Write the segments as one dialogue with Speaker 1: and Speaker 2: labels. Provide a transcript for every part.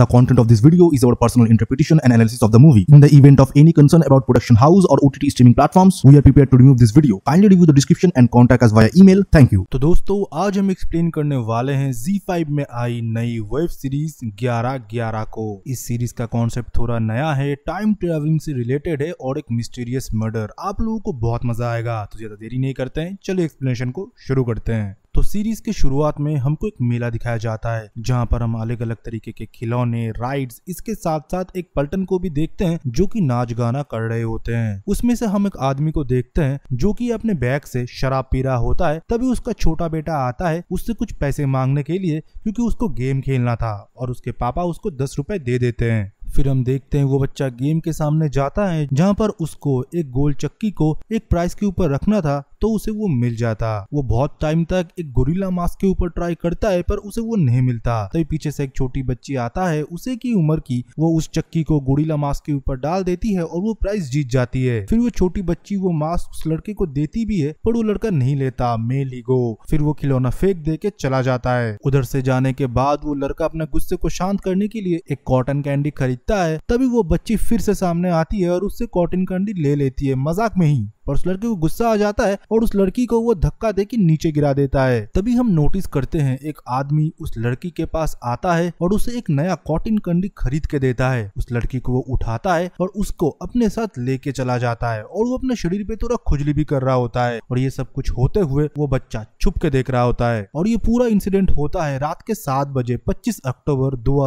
Speaker 1: The content of this video is our personal interpretation and analysis of the movie. In the event of any concern about production house or OTT streaming platforms, we are prepared to remove this video. Kindly review the description and contact us via email. Thank you. तो दोस्तों आज हम explain करने वाले हैं Z5 में आई नई web series 1111 को इस series का concept थोड़ा नया है time traveling से related है और एक mysterious murder. आप लोगों को बहुत मजा आएगा तो ज्यादा देरी नहीं करते हैं चलिए explanation को शुरू करते हैं तो सीरीज के शुरुआत में हमको एक मेला दिखाया जाता है जहाँ पर हम अलग अलग तरीके के खिलौने राइड्स इसके साथ साथ एक पलटन को भी देखते हैं जो की नाच गाना कर रहे होते हैं उसमें से हम एक आदमी को देखते हैं जो की अपने बैग से शराब पी रहा होता है तभी उसका छोटा बेटा आता है उससे कुछ पैसे मांगने के लिए क्योंकि उसको गेम खेलना था और उसके पापा उसको दस रुपए दे देते हैं फिर हम देखते हैं वो बच्चा गेम के सामने जाता है जहाँ पर उसको एक गोल चक्की को एक प्राइस के ऊपर रखना था तो उसे वो मिल जाता वो बहुत टाइम तक एक गोरिल्ला मास्क के ऊपर ट्राई करता है पर उसे वो नहीं मिलता तभी तो पीछे से एक छोटी बच्ची आता है उसे की उम्र की वो उस चक्की को गोरिल्ला मास्क के ऊपर डाल देती है और वो प्राइज जीत जाती है फिर वो छोटी बच्ची वो मास्क उस लड़के को देती भी है पर वो लड़का नहीं लेता मे लीगो फिर वो खिलौना फेंक दे के चला जाता है उधर से जाने के बाद वो लड़का अपने गुस्से को शांत करने के लिए एक कॉटन कैंडी खरीदता है तभी वो बच्ची फिर से सामने आती है और उससे कॉटन कैंडी ले लेती है मजाक में ही और उस लड़के को गुस्सा आ जाता है और उस लड़की को वो धक्का दे के नीचे गिरा देता है तभी हम नोटिस करते हैं एक आदमी उस लड़की के पास आता है और उसे एक नया कॉटन कंडी खरीद के देता है उस लड़की को वो उठाता है और उसको अपने साथ लेके चला जाता है और वो अपने शरीर पे थोड़ा खुजली भी कर रहा होता है और ये सब कुछ होते हुए वो बच्चा छुप के देख रहा होता है और ये पूरा इंसिडेंट होता है रात के सात बजे पच्चीस अक्टूबर दो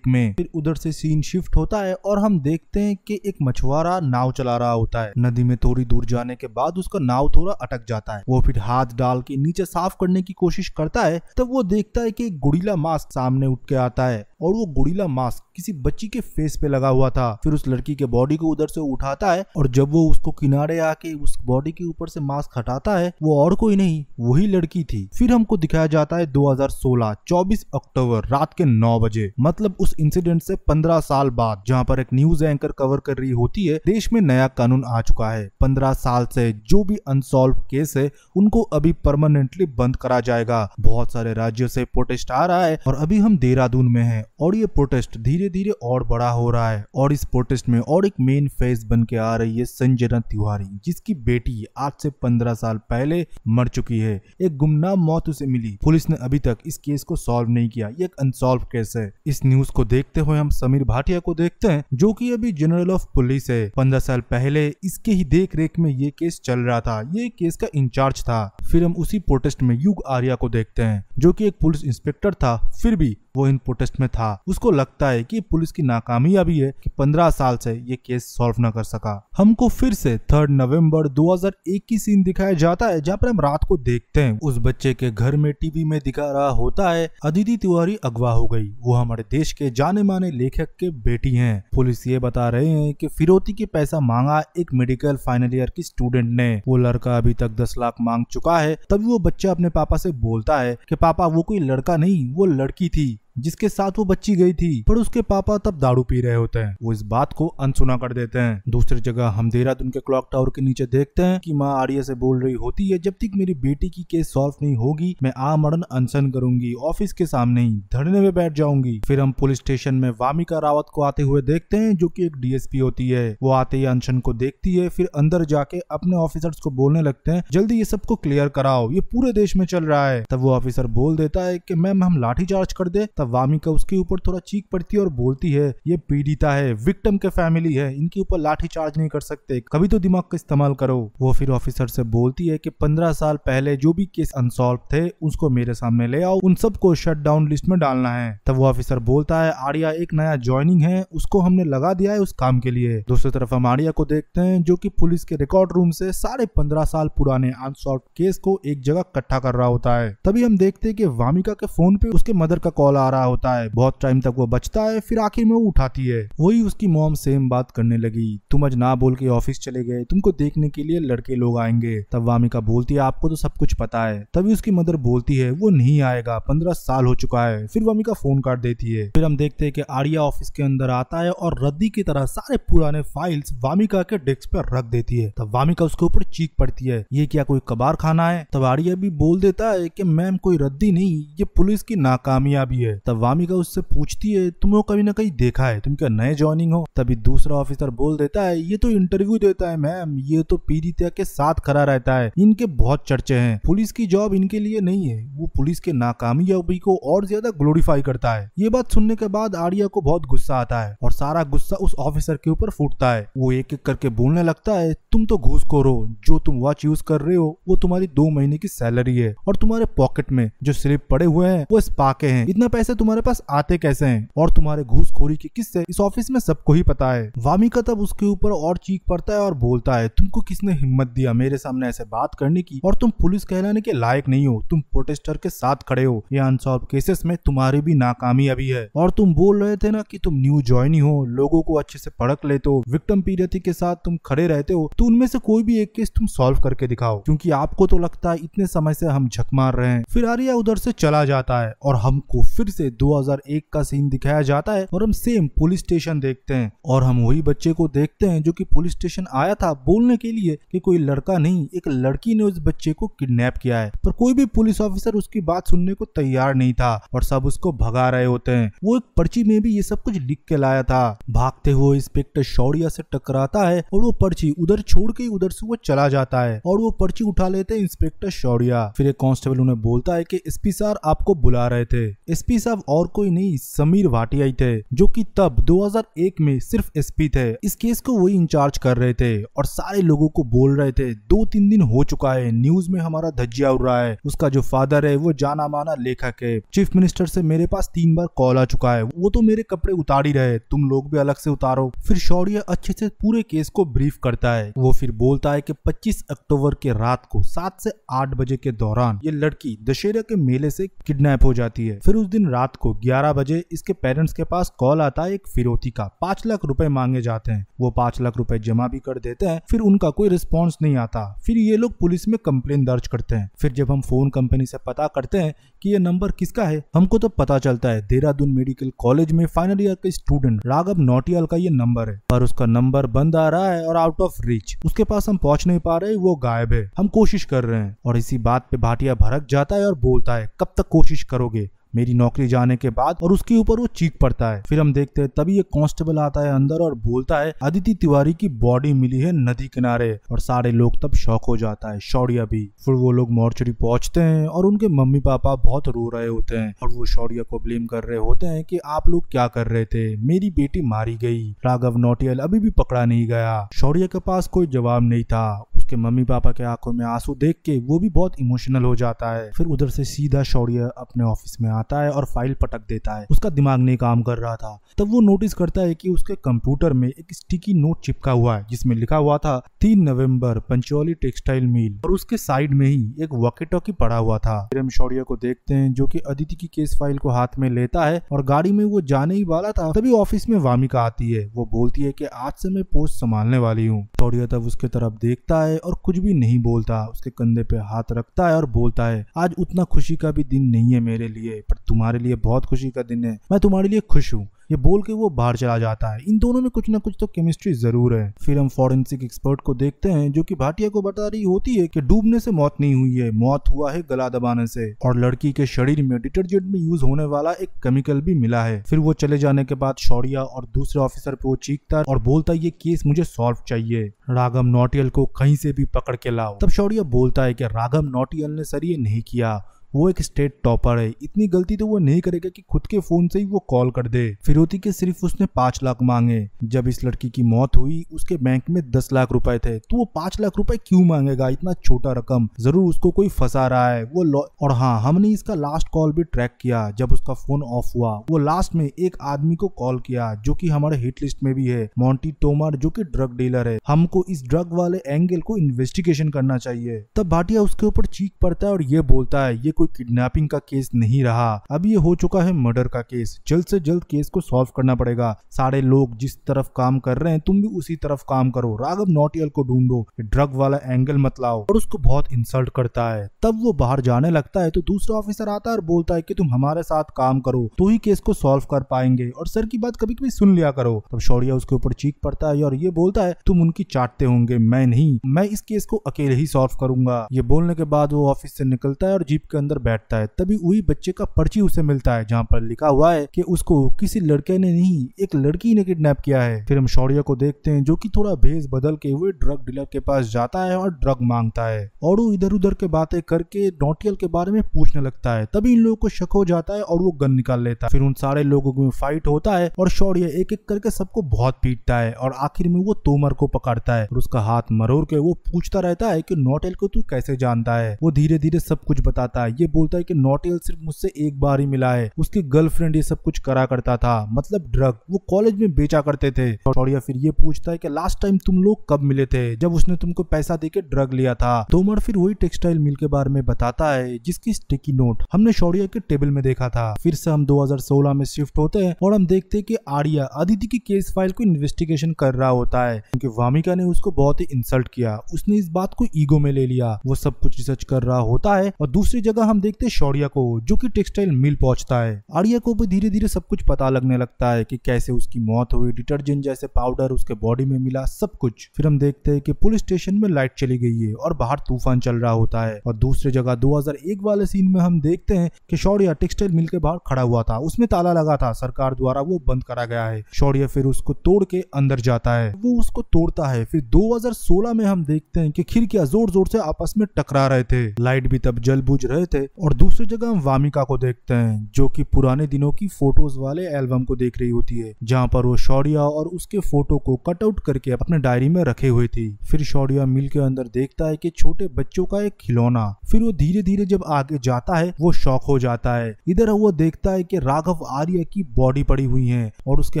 Speaker 1: में फिर उधर से सीन शिफ्ट होता है और हम देखते हैं कि एक मछुआरा नाव चला रहा होता है नदी में थोड़ी दूर जा जाने के बाद उसका नाव थोड़ा अटक जाता है वो फिर हाथ डाल के नीचे साफ करने की कोशिश करता है तब वो देखता है कि एक गुड़ीला मास्क सामने उठ के आता है और वो गुड़ीला मास्क किसी बच्ची के फेस पे लगा हुआ था फिर उस लड़की के बॉडी को उधर से उठाता है और जब वो उसको किनारे आके उस बॉडी के ऊपर से मास्क हटाता है वो और कोई नहीं वही लड़की थी फिर हमको दिखाया जाता है 2016 24 अक्टूबर रात के 9 बजे मतलब उस इंसिडेंट से 15 साल बाद जहाँ पर एक न्यूज एंकर कवर कर रही होती है देश में नया कानून आ चुका है पंद्रह साल से जो भी अनसॉल्व केस है उनको अभी परमानेंटली बंद करा जाएगा बहुत सारे राज्यों से प्रोटेस्ट आ रहा है और अभी हम देहरादून में है और ये प्रोटेस्ट धीरे धीरे और बड़ा हो रहा है और इस प्रोटेस्ट में और एक मेन फेस बन के आ रही है संजना तिवारी जिसकी बेटी आज से पंद्रह साल पहले मर चुकी है एक गुमनाम मौत उसे मिली पुलिस ने अभी तक इस केस को सॉल्व नहीं किया ये एक अनसोल्व केस है इस न्यूज को देखते हुए हम समीर भाटिया को देखते हैं जो की अभी जनरल ऑफ पुलिस है पंद्रह साल पहले इसके ही देख रेख में ये केस चल रहा था ये केस का इंचार्ज था फिर हम उसी प्रोटेस्ट में युग आर्या को देखते हैं जो कि एक पुलिस इंस्पेक्टर था फिर भी वो इन प्रोटेस्ट में था उसको लगता है कि पुलिस की नाकामी अभी है कि 15 साल से ये केस सॉल्व न कर सका हमको फिर से थर्ड नवंबर 2001 की सीन दिखाया जाता है जहाँ पर हम रात को देखते हैं उस बच्चे के घर में टीवी में दिखा रहा होता है अदिति तिवारी अगवा हो गई वो हमारे देश के जाने माने लेखक के बेटी है पुलिस ये बता रहे हैं की फिरौती के पैसा मांगा एक मेडिकल फाइनल ईयर की स्टूडेंट ने वो लड़का अभी तक दस लाख मांग चुका है तभी वो बच्चा अपने पापा से बोलता है कि पापा वो कोई लड़का नहीं वो लड़की थी जिसके साथ वो बच्ची गई थी पर उसके पापा तब दारू पी रहे होते हैं वो इस बात को अनसुना कर देते हैं दूसरी जगह हम देहरादून के क्लॉक टावर के नीचे देखते हैं कि माँ आर्या से बोल रही होती है जब तक मेरी बेटी की केस सॉल्व नहीं होगी मैं आमरण अनशन करूंगी ऑफिस के सामने ही धरने में बैठ जाऊंगी फिर हम पुलिस स्टेशन में वामिका रावत को आते हुए देखते हैं जो की एक डीएसपी होती है वो आते ही अनशन को देखती है फिर अंदर जाके अपने ऑफिसर्स को बोलने लगते हैं जल्दी ये सबको क्लियर कराओ ये पूरे देश में चल रहा है तब वो ऑफिसर बोल देता है की मैम हम लाठी चार्ज कर दे तब वामिका उसके ऊपर थोड़ा चीख पड़ती है और बोलती है ये पीड़िता है विक्टम के फैमिली है इनके ऊपर लाठी चार्ज नहीं कर सकते कभी तो दिमाग का इस्तेमाल करो वो फिर ऑफिसर से बोलती है की पंद्रह साल पहले जो भी केस अनसॉल्व थे उसको मेरे सामने ले आओ उन सबको शट डाउन लिस्ट में डालना है तब वो ऑफिसर बोलता है आर्या एक नया ज्वाइनिंग है उसको हमने लगा दिया है उस काम के लिए दूसरी तरफ हम आर्या को देखते हैं जो की पुलिस के रिकॉर्ड रूम से साढ़े पंद्रह साल पुराने अनसॉल्व केस को एक जगह इकट्ठा कर रहा होता है तभी हम देखते हैं कि वामिका के फोन पे उसके मदर का कॉल आ आ रहा होता है बहुत टाइम तक वो बचता है फिर आखिर में वो उठाती है वही उसकी मोम सेम बात करने लगी तुम आज ना बोल के ऑफिस चले गए तुमको देखने के लिए लड़के लोग आएंगे तब वामिका बोलती है आपको तो सब कुछ पता है तभी उसकी मदर बोलती है वो नहीं आएगा पंद्रह साल हो चुका है फिर वामिका फोन काट देती है फिर हम देखते हैं कि आर्या ऑफिस के अंदर आता है और रद्दी की तरह सारे पुराने फाइल्स वामिका के डेस्क पर रख देती है तब वामिका उसके ऊपर चीख पड़ती है ये क्या कोई कबार खाना है तब आर्या भी बोल देता है कि मैम कोई रद्दी नहीं ये पुलिस की नाकामयाबी है तब वामिका उससे पूछती है तुमको कभी ना कहीं देखा है तुम क्या नए ज्वाइनिंग हो तभी दूसरा ऑफिसर बोल देता है ये तो इंटरव्यू देता है मैम ये तो पीड़िता के साथ खड़ा रहता है इनके बहुत चर्चे हैं पुलिस की जॉब इनके लिए नहीं है वो पुलिस के नाकामयाबी को और ज्यादा ग्लोरीफाई करता है ये बात सुनने के बाद आर्या को बहुत गुस्सा आता है और सारा गुस्सा उस ऑफिसर के ऊपर फूटता है वो एक एक करके बोलने लगता है तुम तो घूसखोर हो जो तुम वॉच यूज कर रहे हो वो तुम्हारी दो महीने की सैलरी है और तुम्हारे पॉकेट में जो स्लिप पड़े हुए हैं वो स्पाके हैं इतना पैसा पैसे तुम्हारे पास आते कैसे हैं और तुम्हारे घूसखोरी के किस्से इस ऑफिस में सबको ही पता है वामिका तब उसके ऊपर और चीख पड़ता है और बोलता है तुमको किसने हिम्मत दिया मेरे सामने ऐसे बात करने की और तुम पुलिस कहलाने के लायक नहीं हो तुम प्रोटेस्टर के साथ खड़े हो ये अनसॉल्व केसेस में तुम्हारी भी नाकामी अभी है और तुम बोल रहे थे ना कि तुम न्यू ज्वाइन ही हो लोगों को अच्छे से पड़क लेते हो विक्टम पीरियति के साथ तुम खड़े रहते हो तो उनमें से कोई भी एक केस तुम सॉल्व करके दिखाओ क्योंकि आपको तो लगता है इतने समय से हम झक मार रहे हैं फिर आरिया उधर से चला जाता है और हमको फिर से 2001 का सीन दिखाया जाता है और हम सेम पुलिस स्टेशन देखते हैं और हम वही बच्चे को देखते हैं जो कि पुलिस स्टेशन आया था बोलने के लिए कि कोई लड़का नहीं एक लड़की ने उस बच्चे को किडनैप किया है पर कोई भी पुलिस ऑफिसर उसकी बात सुनने को तैयार नहीं था और सब उसको भगा रहे होते हैं वो एक पर्ची में भी ये सब कुछ लिख के लाया था भागते हुए इंस्पेक्टर शौरिया से टकराता है और वो पर्ची उधर छोड़ के उधर से वो चला जाता है और वो पर्ची उठा लेते हैं इंस्पेक्टर शौरिया फिर एक कांस्टेबल उन्हें बोलता है कि एसपी सर आपको बुला रहे थे एसपी साहब और कोई नहीं समीर भाटियाई थे जो कि तब 2001 में सिर्फ एसपी थे इस केस को वही इंचार्ज कर रहे थे और सारे लोगों को बोल रहे थे दो तीन दिन हो चुका है न्यूज में हमारा धज्जिया उड़ रहा है उसका जो फादर है वो जाना माना लेखक है चीफ मिनिस्टर से मेरे पास तीन बार कॉल आ चुका है वो तो मेरे कपड़े उतार ही रहे तुम लोग भी अलग से उतारो फिर शौर्य अच्छे से पूरे केस को ब्रीफ करता है वो फिर बोलता है की पच्चीस अक्टूबर के रात को सात से आठ बजे के दौरान ये लड़की दशहरा के मेले से किडनेप हो जाती है फिर उस दिन रात को 11 बजे इसके पेरेंट्स के पास कॉल आता है एक फिरौती का पांच लाख रुपए मांगे जाते हैं वो पांच लाख रुपए जमा भी कर देते हैं फिर उनका कोई रिस्पॉन्स नहीं आता फिर ये लोग पुलिस में कंप्लेन दर्ज करते हैं फिर जब हम फोन कंपनी से पता करते हैं कि ये नंबर किसका है हमको तो पता चलता है देहरादून मेडिकल कॉलेज में फाइनल ईयर के स्टूडेंट राघव नोटियाल का ये नंबर है पर उसका नंबर बंद आ रहा है और आउट ऑफ रीच उसके पास हम पहुंच नहीं पा रहे वो गायब है हम कोशिश कर रहे हैं और इसी बात पे भाटिया भड़क जाता है और बोलता है कब तक कोशिश करोगे मेरी नौकरी जाने के बाद और उसके ऊपर वो चीख पड़ता है फिर हम देखते हैं तभी एक कांस्टेबल आता है अंदर और बोलता है अदिति तिवारी की बॉडी मिली है नदी किनारे और सारे लोग तब शौक हो जाता है शौर्या भी फिर वो लोग मोर्चरी पहुंचते हैं और उनके मम्मी पापा बहुत रो रहे होते हैं और वो शौर्य को ब्लेम कर रहे होते हैं कि आप लोग क्या कर रहे थे मेरी बेटी मारी गई राघव नोटियल अभी भी पकड़ा नहीं गया शौर्य के पास कोई जवाब नहीं था उसके मम्मी पापा के आंखों में आंसू देख के वो भी बहुत इमोशनल हो जाता है फिर उधर से सीधा शौर्य अपने ऑफिस में आता है और फाइल पटक देता है उसका दिमाग नहीं काम कर रहा था तब वो नोटिस करता है कि उसके कंप्यूटर में एक स्टिकी नोट चिपका हुआ है जिसमें लिखा हुआ था तीन नवम्बर पंचोली टेक्सटाइल मिल और उसके साइड में ही एक वॉकेटॉकी पड़ा हुआ था फिर हम शौर्य को देखते हैं जो की अदिति की केस फाइल को हाथ में लेता है और गाड़ी में वो जाने ही वाला था तभी ऑफिस में वामिका आती है वो बोलती है की आज से मैं पोस्ट संभालने वाली हूँ शौर्य तब उसके तरफ देखता है है और कुछ भी नहीं बोलता उसके कंधे पे हाथ रखता है और बोलता है आज उतना खुशी का भी दिन नहीं है मेरे लिए पर तुम्हारे लिए बहुत खुशी का दिन है मैं तुम्हारे लिए खुश हूँ ये बोल के वो बाहर चला जाता है इन दोनों में कुछ ना कुछ तो केमिस्ट्री जरूर है फिर हम फॉरेंसिक एक्सपर्ट को देखते हैं जो कि भाटिया को बता रही होती है कि डूबने से मौत नहीं हुई है मौत हुआ है गला दबाने से और लड़की के शरीर में डिटर्जेंट में यूज होने वाला एक केमिकल भी मिला है फिर वो चले जाने के बाद शौरिया और दूसरे ऑफिसर पे वो चीखता और बोलता ये केस मुझे सॉल्व चाहिए रागम नोटियल को कहीं से भी पकड़ के लाओ तब शौरिया बोलता है कि रागम नोटियल ने सर ये नहीं किया वो एक स्टेट टॉपर है इतनी गलती तो वो नहीं करेगा कि खुद के फोन से ही वो कॉल कर दे फिरोती के सिर्फ उसने पांच लाख मांगे जब इस लड़की की मौत हुई उसके बैंक में दस लाख रुपए थे तो वो पांच लाख रुपए क्यों मांगेगा इतना छोटा रकम जरूर उसको कोई फंसा रहा है वो और हाँ हमने इसका लास्ट कॉल भी ट्रैक किया जब उसका फोन ऑफ हुआ वो लास्ट में एक आदमी को कॉल किया जो की हमारे हिट लिस्ट में भी है मोन्टी टोमर जो की ड्रग डीलर है हमको इस ड्रग वाले एंगल को इन्वेस्टिगेशन करना चाहिए तब भाटिया उसके ऊपर चीख पड़ता है और ये बोलता है ये कोई कोई किडनैपिंग का केस नहीं रहा अब ये हो चुका है मर्डर का केस जल्द से जल्द केस को सॉल्व करना पड़ेगा सारे लोग जिस तरफ काम कर रहे हैं तुम भी उसी तरफ काम करो राघव नोटियल को ढूंढो ड्रग वाला एंगल मत लाओ और उसको बहुत इंसल्ट करता है तब वो बाहर जाने लगता है तो दूसरा ऑफिसर आता है और बोलता है कि तुम हमारे साथ काम करो तो ही केस को सॉल्व कर पाएंगे और सर की बात कभी कभी सुन लिया करो तब शौर्या उसके ऊपर चीख पड़ता है और ये बोलता है तुम उनकी चाटते होंगे मैं नहीं मैं इस केस को अकेले ही सॉल्व करूंगा ये बोलने के बाद वो ऑफिस से निकलता है और जीप के अंदर अंदर बैठता है तभी वही बच्चे का पर्ची उसे मिलता है जहाँ पर लिखा हुआ है कि उसको किसी लड़के ने नहीं एक लड़की ने किडनैप किया है फिर हम शौर्य को देखते हैं जो कि थोड़ा भेज बदल के हुए ड्रग डीलर के पास जाता है और ड्रग मांगता है और वो इधर उधर के बातें करके नोटियल के बारे में पूछने लगता है तभी इन लोगों को शक हो जाता है और वो गन निकाल लेता है फिर उन सारे लोगों में फाइट होता है और शौर्य एक एक करके सबको बहुत पीटता है और आखिर में वो तोमर को पकड़ता है और उसका हाथ मरोड़ के वो पूछता रहता है कि नोटेल को तू कैसे जानता है वो धीरे धीरे सब कुछ बताता है ये बोलता है कि नोटेल सिर्फ मुझसे एक बार ही मिला है उसकी गर्लफ्रेंड ये सब कुछ करा करता था मतलब ड्रग वो कॉलेज में बेचा करते थे शौर्या फिर ये पूछता है कि लास्ट टाइम तुम लोग कब मिले थे जब उसने तुमको पैसा देके ड्रग लिया था तोमर फिर वही टेक्सटाइल मिल के बारे में बताता है जिसकी स्टिकी नोट हमने शौरिया के टेबल में देखा था फिर से हम 2016 में शिफ्ट होते हैं और हम देखते हैं कि आर्या अदिति की केस फाइल को इन्वेस्टिगेशन कर रहा होता है क्योंकि वामिका ने उसको बहुत ही इंसल्ट किया उसने इस बात को ईगो में ले लिया वो सब कुछ रिसर्च कर रहा होता है और दूसरी जगह हम देखते हैं शौर्या को जो कि टेक्सटाइल मिल पहुंचता है आर्या को भी धीरे धीरे सब कुछ पता लगने लगता है कि कैसे उसकी मौत हुई डिटर्जेंट जैसे पाउडर उसके बॉडी में मिला सब कुछ फिर हम देखते हैं कि पुलिस स्टेशन में लाइट चली गई है और बाहर तूफान चल रहा होता है और दूसरी जगह 2001 वाले सीन में हम देखते हैं कि शौर्या टेक्सटाइल मिल के बाहर खड़ा हुआ था उसमें ताला लगा था सरकार द्वारा वो बंद करा गया है शौर्य फिर उसको तोड़ के अंदर जाता है वो उसको तोड़ता है फिर 2016 में हम देखते हैं कि खिड़कियां जोर जोर से आपस में टकरा रहे थे लाइट भी तब जल बुझ रहे थे थे और दूसरी जगह हम वामिका को देखते हैं जो कि पुराने दिनों की फोटोज वाले एल्बम को देख रही होती है जहाँ पर वो शौर्या और उसके फोटो को कट आउट करके अपने डायरी में रखे हुए थी फिर शौर्या मिल के अंदर देखता है की छोटे बच्चों का एक खिलौना फिर वो धीरे धीरे जब आगे जाता है वो शौक हो जाता है इधर वो देखता है की राघव आर्य की बॉडी पड़ी हुई है और उसके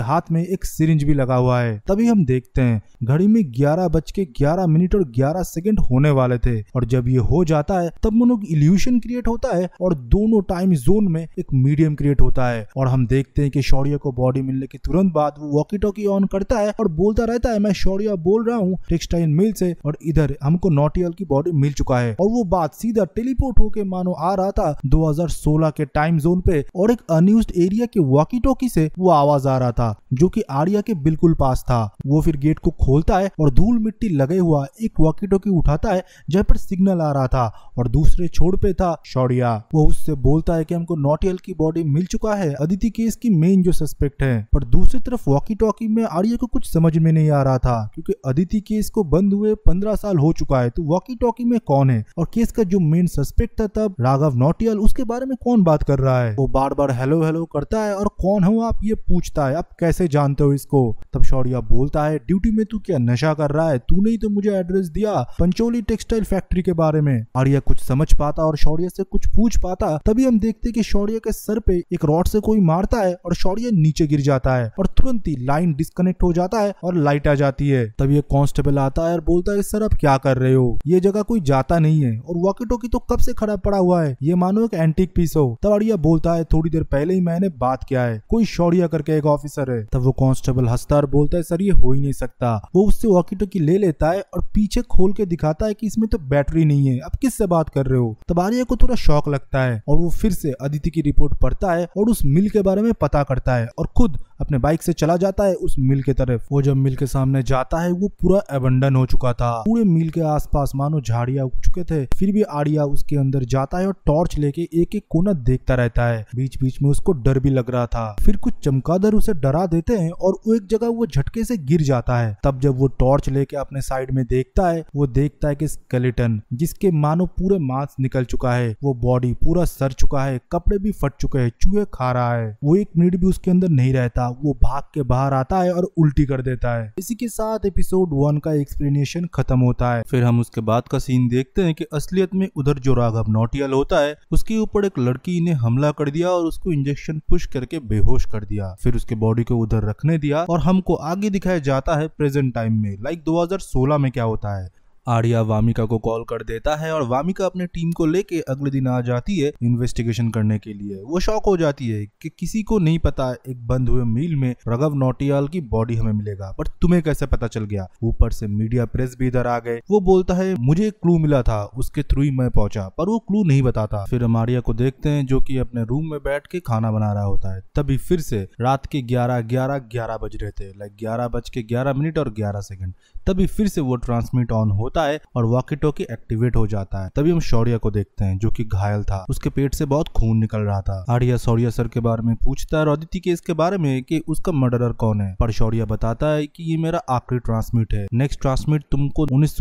Speaker 1: हाथ में एक सिरिंज भी लगा हुआ है तभी हम देखते हैं घड़ी में ग्यारह बज के ग्यारह मिनट और ग्यारह सेकेंड होने वाले थे और जब ये हो जाता है तब मनोक इल्यूशन क्रिएट क्रिएट होता है और दोनों टाइम जोन में एक मीडियम क्रिएट होता है और हम देखते हैं कि शौर्य को बॉडी मिलने के तुरंत बाद वो वॉकी टॉकी ऑन करता है और बोलता रहता है मैं शौर्य बोल रहा हूँ टेक्सटाइल मिल से और इधर हमको नोटियल की बॉडी मिल चुका है और वो बात सीधा टेलीपोर्ट होके मानो आ रहा था दो के टाइम जोन पे और एक अन्यूज एरिया के वॉकी टॉकी से वो आवाज आ रहा था जो की आर्या के बिल्कुल पास था वो फिर गेट को खोलता है और धूल मिट्टी लगे हुआ एक वॉकी टॉकी उठाता है जहाँ पर सिग्नल आ रहा था और दूसरे छोड़ पे था शौर्या वो उससे बोलता है कि हमको नोटियल की बॉडी मिल चुका है अदिति केस की मेन जो सस्पेक्ट है पर दूसरी तरफ वॉकी टॉकी में आर्य को कुछ समझ में नहीं आ रहा था क्योंकि अदिति केस को बंद हुए पंद्रह साल हो चुका है तो वॉकी टॉकी में कौन है और केस का जो मेन सस्पेक्ट था तब राघव नोटियल उसके बारे में कौन बात कर रहा है वो बार बार हेलो हेलो करता है और कौन हो आप ये पूछता है आप कैसे जानते हो इसको तब शौर्या बोलता है ड्यूटी में तू क्या नशा कर रहा है तूने ही तो मुझे एड्रेस दिया पंचोली टेक्सटाइल फैक्ट्री के बारे में आर्या कुछ समझ पाता और शौर्य से कुछ पूछ पाता तभी हम देखते कि शौर्य के सर पे एक रॉड से कोई मारता है और शौर्य नीचे गिर जाता है और तुरंत ही लाइन डिस्कनेक्ट हो जाता है और लाइट आ जाती है तभी एक कांस्टेबल आता है और बोलता है सर आप क्या कर रहे हो ये जगह कोई जाता नहीं है और वॉकेटो की तो कब से खराब पड़ा हुआ है ये मानो एक एंटीक पीस हो तब अड़िया बोलता है थोड़ी देर पहले ही मैंने बात किया है कोई शौर्य करके एक ऑफिसर है तब वो कांस्टेबल हंसता और बोलता है सर ये हो ही नहीं सकता वो उससे वॉकेटो की ले लेता है और पीछे खोल के दिखाता है की इसमें तो बैटरी नहीं है अब किससे बात कर रहे हो तब आर्या को थोड़ा शौक लगता है और वो फिर से अदिति की रिपोर्ट पढ़ता है और उस मिल के बारे में पता करता है और खुद अपने बाइक से चला जाता है उस मिल के तरफ वो जब मिल के सामने जाता है वो पूरा एबंडन हो चुका था पूरे मिल के आसपास मानो झाड़िया उग चुके थे फिर भी आड़िया उसके अंदर जाता है और टॉर्च लेके एक एक कोना देखता रहता है बीच बीच में उसको डर भी लग रहा था फिर कुछ चमकादर उसे डरा देते हैं और वो एक जगह वो झटके से गिर जाता है तब जब वो टॉर्च लेके अपने साइड में देखता है वो देखता है कि स्केलेटन जिसके मानो पूरे मांस निकल चुका है वो बॉडी पूरा सर चुका है कपड़े भी फट चुके हैं चूहे खा रहा है वो एक मिनट भी उसके अंदर नहीं रहता था वो भाग के बाहर आता है और उल्टी कर देता है इसी के साथ एपिसोड वन का एक्सप्लेनेशन खत्म होता है फिर हम उसके बाद का सीन देखते हैं कि असलियत में उधर जो राघव नोटियल होता है उसके ऊपर एक लड़की ने हमला कर दिया और उसको इंजेक्शन पुश करके बेहोश कर दिया फिर उसके बॉडी को उधर रखने दिया और हमको आगे दिखाया जाता है प्रेजेंट टाइम में लाइक दो में क्या होता है आर्या वामिका को कॉल कर देता है और वामिका अपने टीम को लेके अगले दिन आ जाती है इन्वेस्टिगेशन करने के लिए वो शौक हो जाती है कि किसी को नहीं पता एक बंद हुए मील में रघव नोटियाल की बॉडी हमें मिलेगा पर तुम्हें कैसे पता चल गया ऊपर से मीडिया प्रेस भी इधर आ गए वो बोलता है मुझे क्लू मिला था उसके थ्रू ही मैं पहुंचा पर वो क्लू नहीं बताता फिर हम आर्या को देखते हैं जो की अपने रूम में बैठ के खाना बना रहा होता है तभी फिर से रात के ग्यारह ग्यारह ग्यारह बज रहे थे लाइक ग्यारह बज के ग्यारह मिनट और ग्यारह सेकंड तभी फिर से वो ट्रांसमिट ऑन होता होता है और वॉकी टॉकी एक्टिवेट हो जाता है तभी हम शौर्य को देखते हैं जो की घायल था उसके पेट से बहुत खून निकल रहा था आर्या शौर्य सर के बारे में पूछता है और अदिति के इसके बारे में कि उसका मर्डरर कौन है पर शौर्य बताता है कि ये मेरा आखिरी ट्रांसमिट है नेक्स्ट ट्रांसमिट तुमको उन्नीस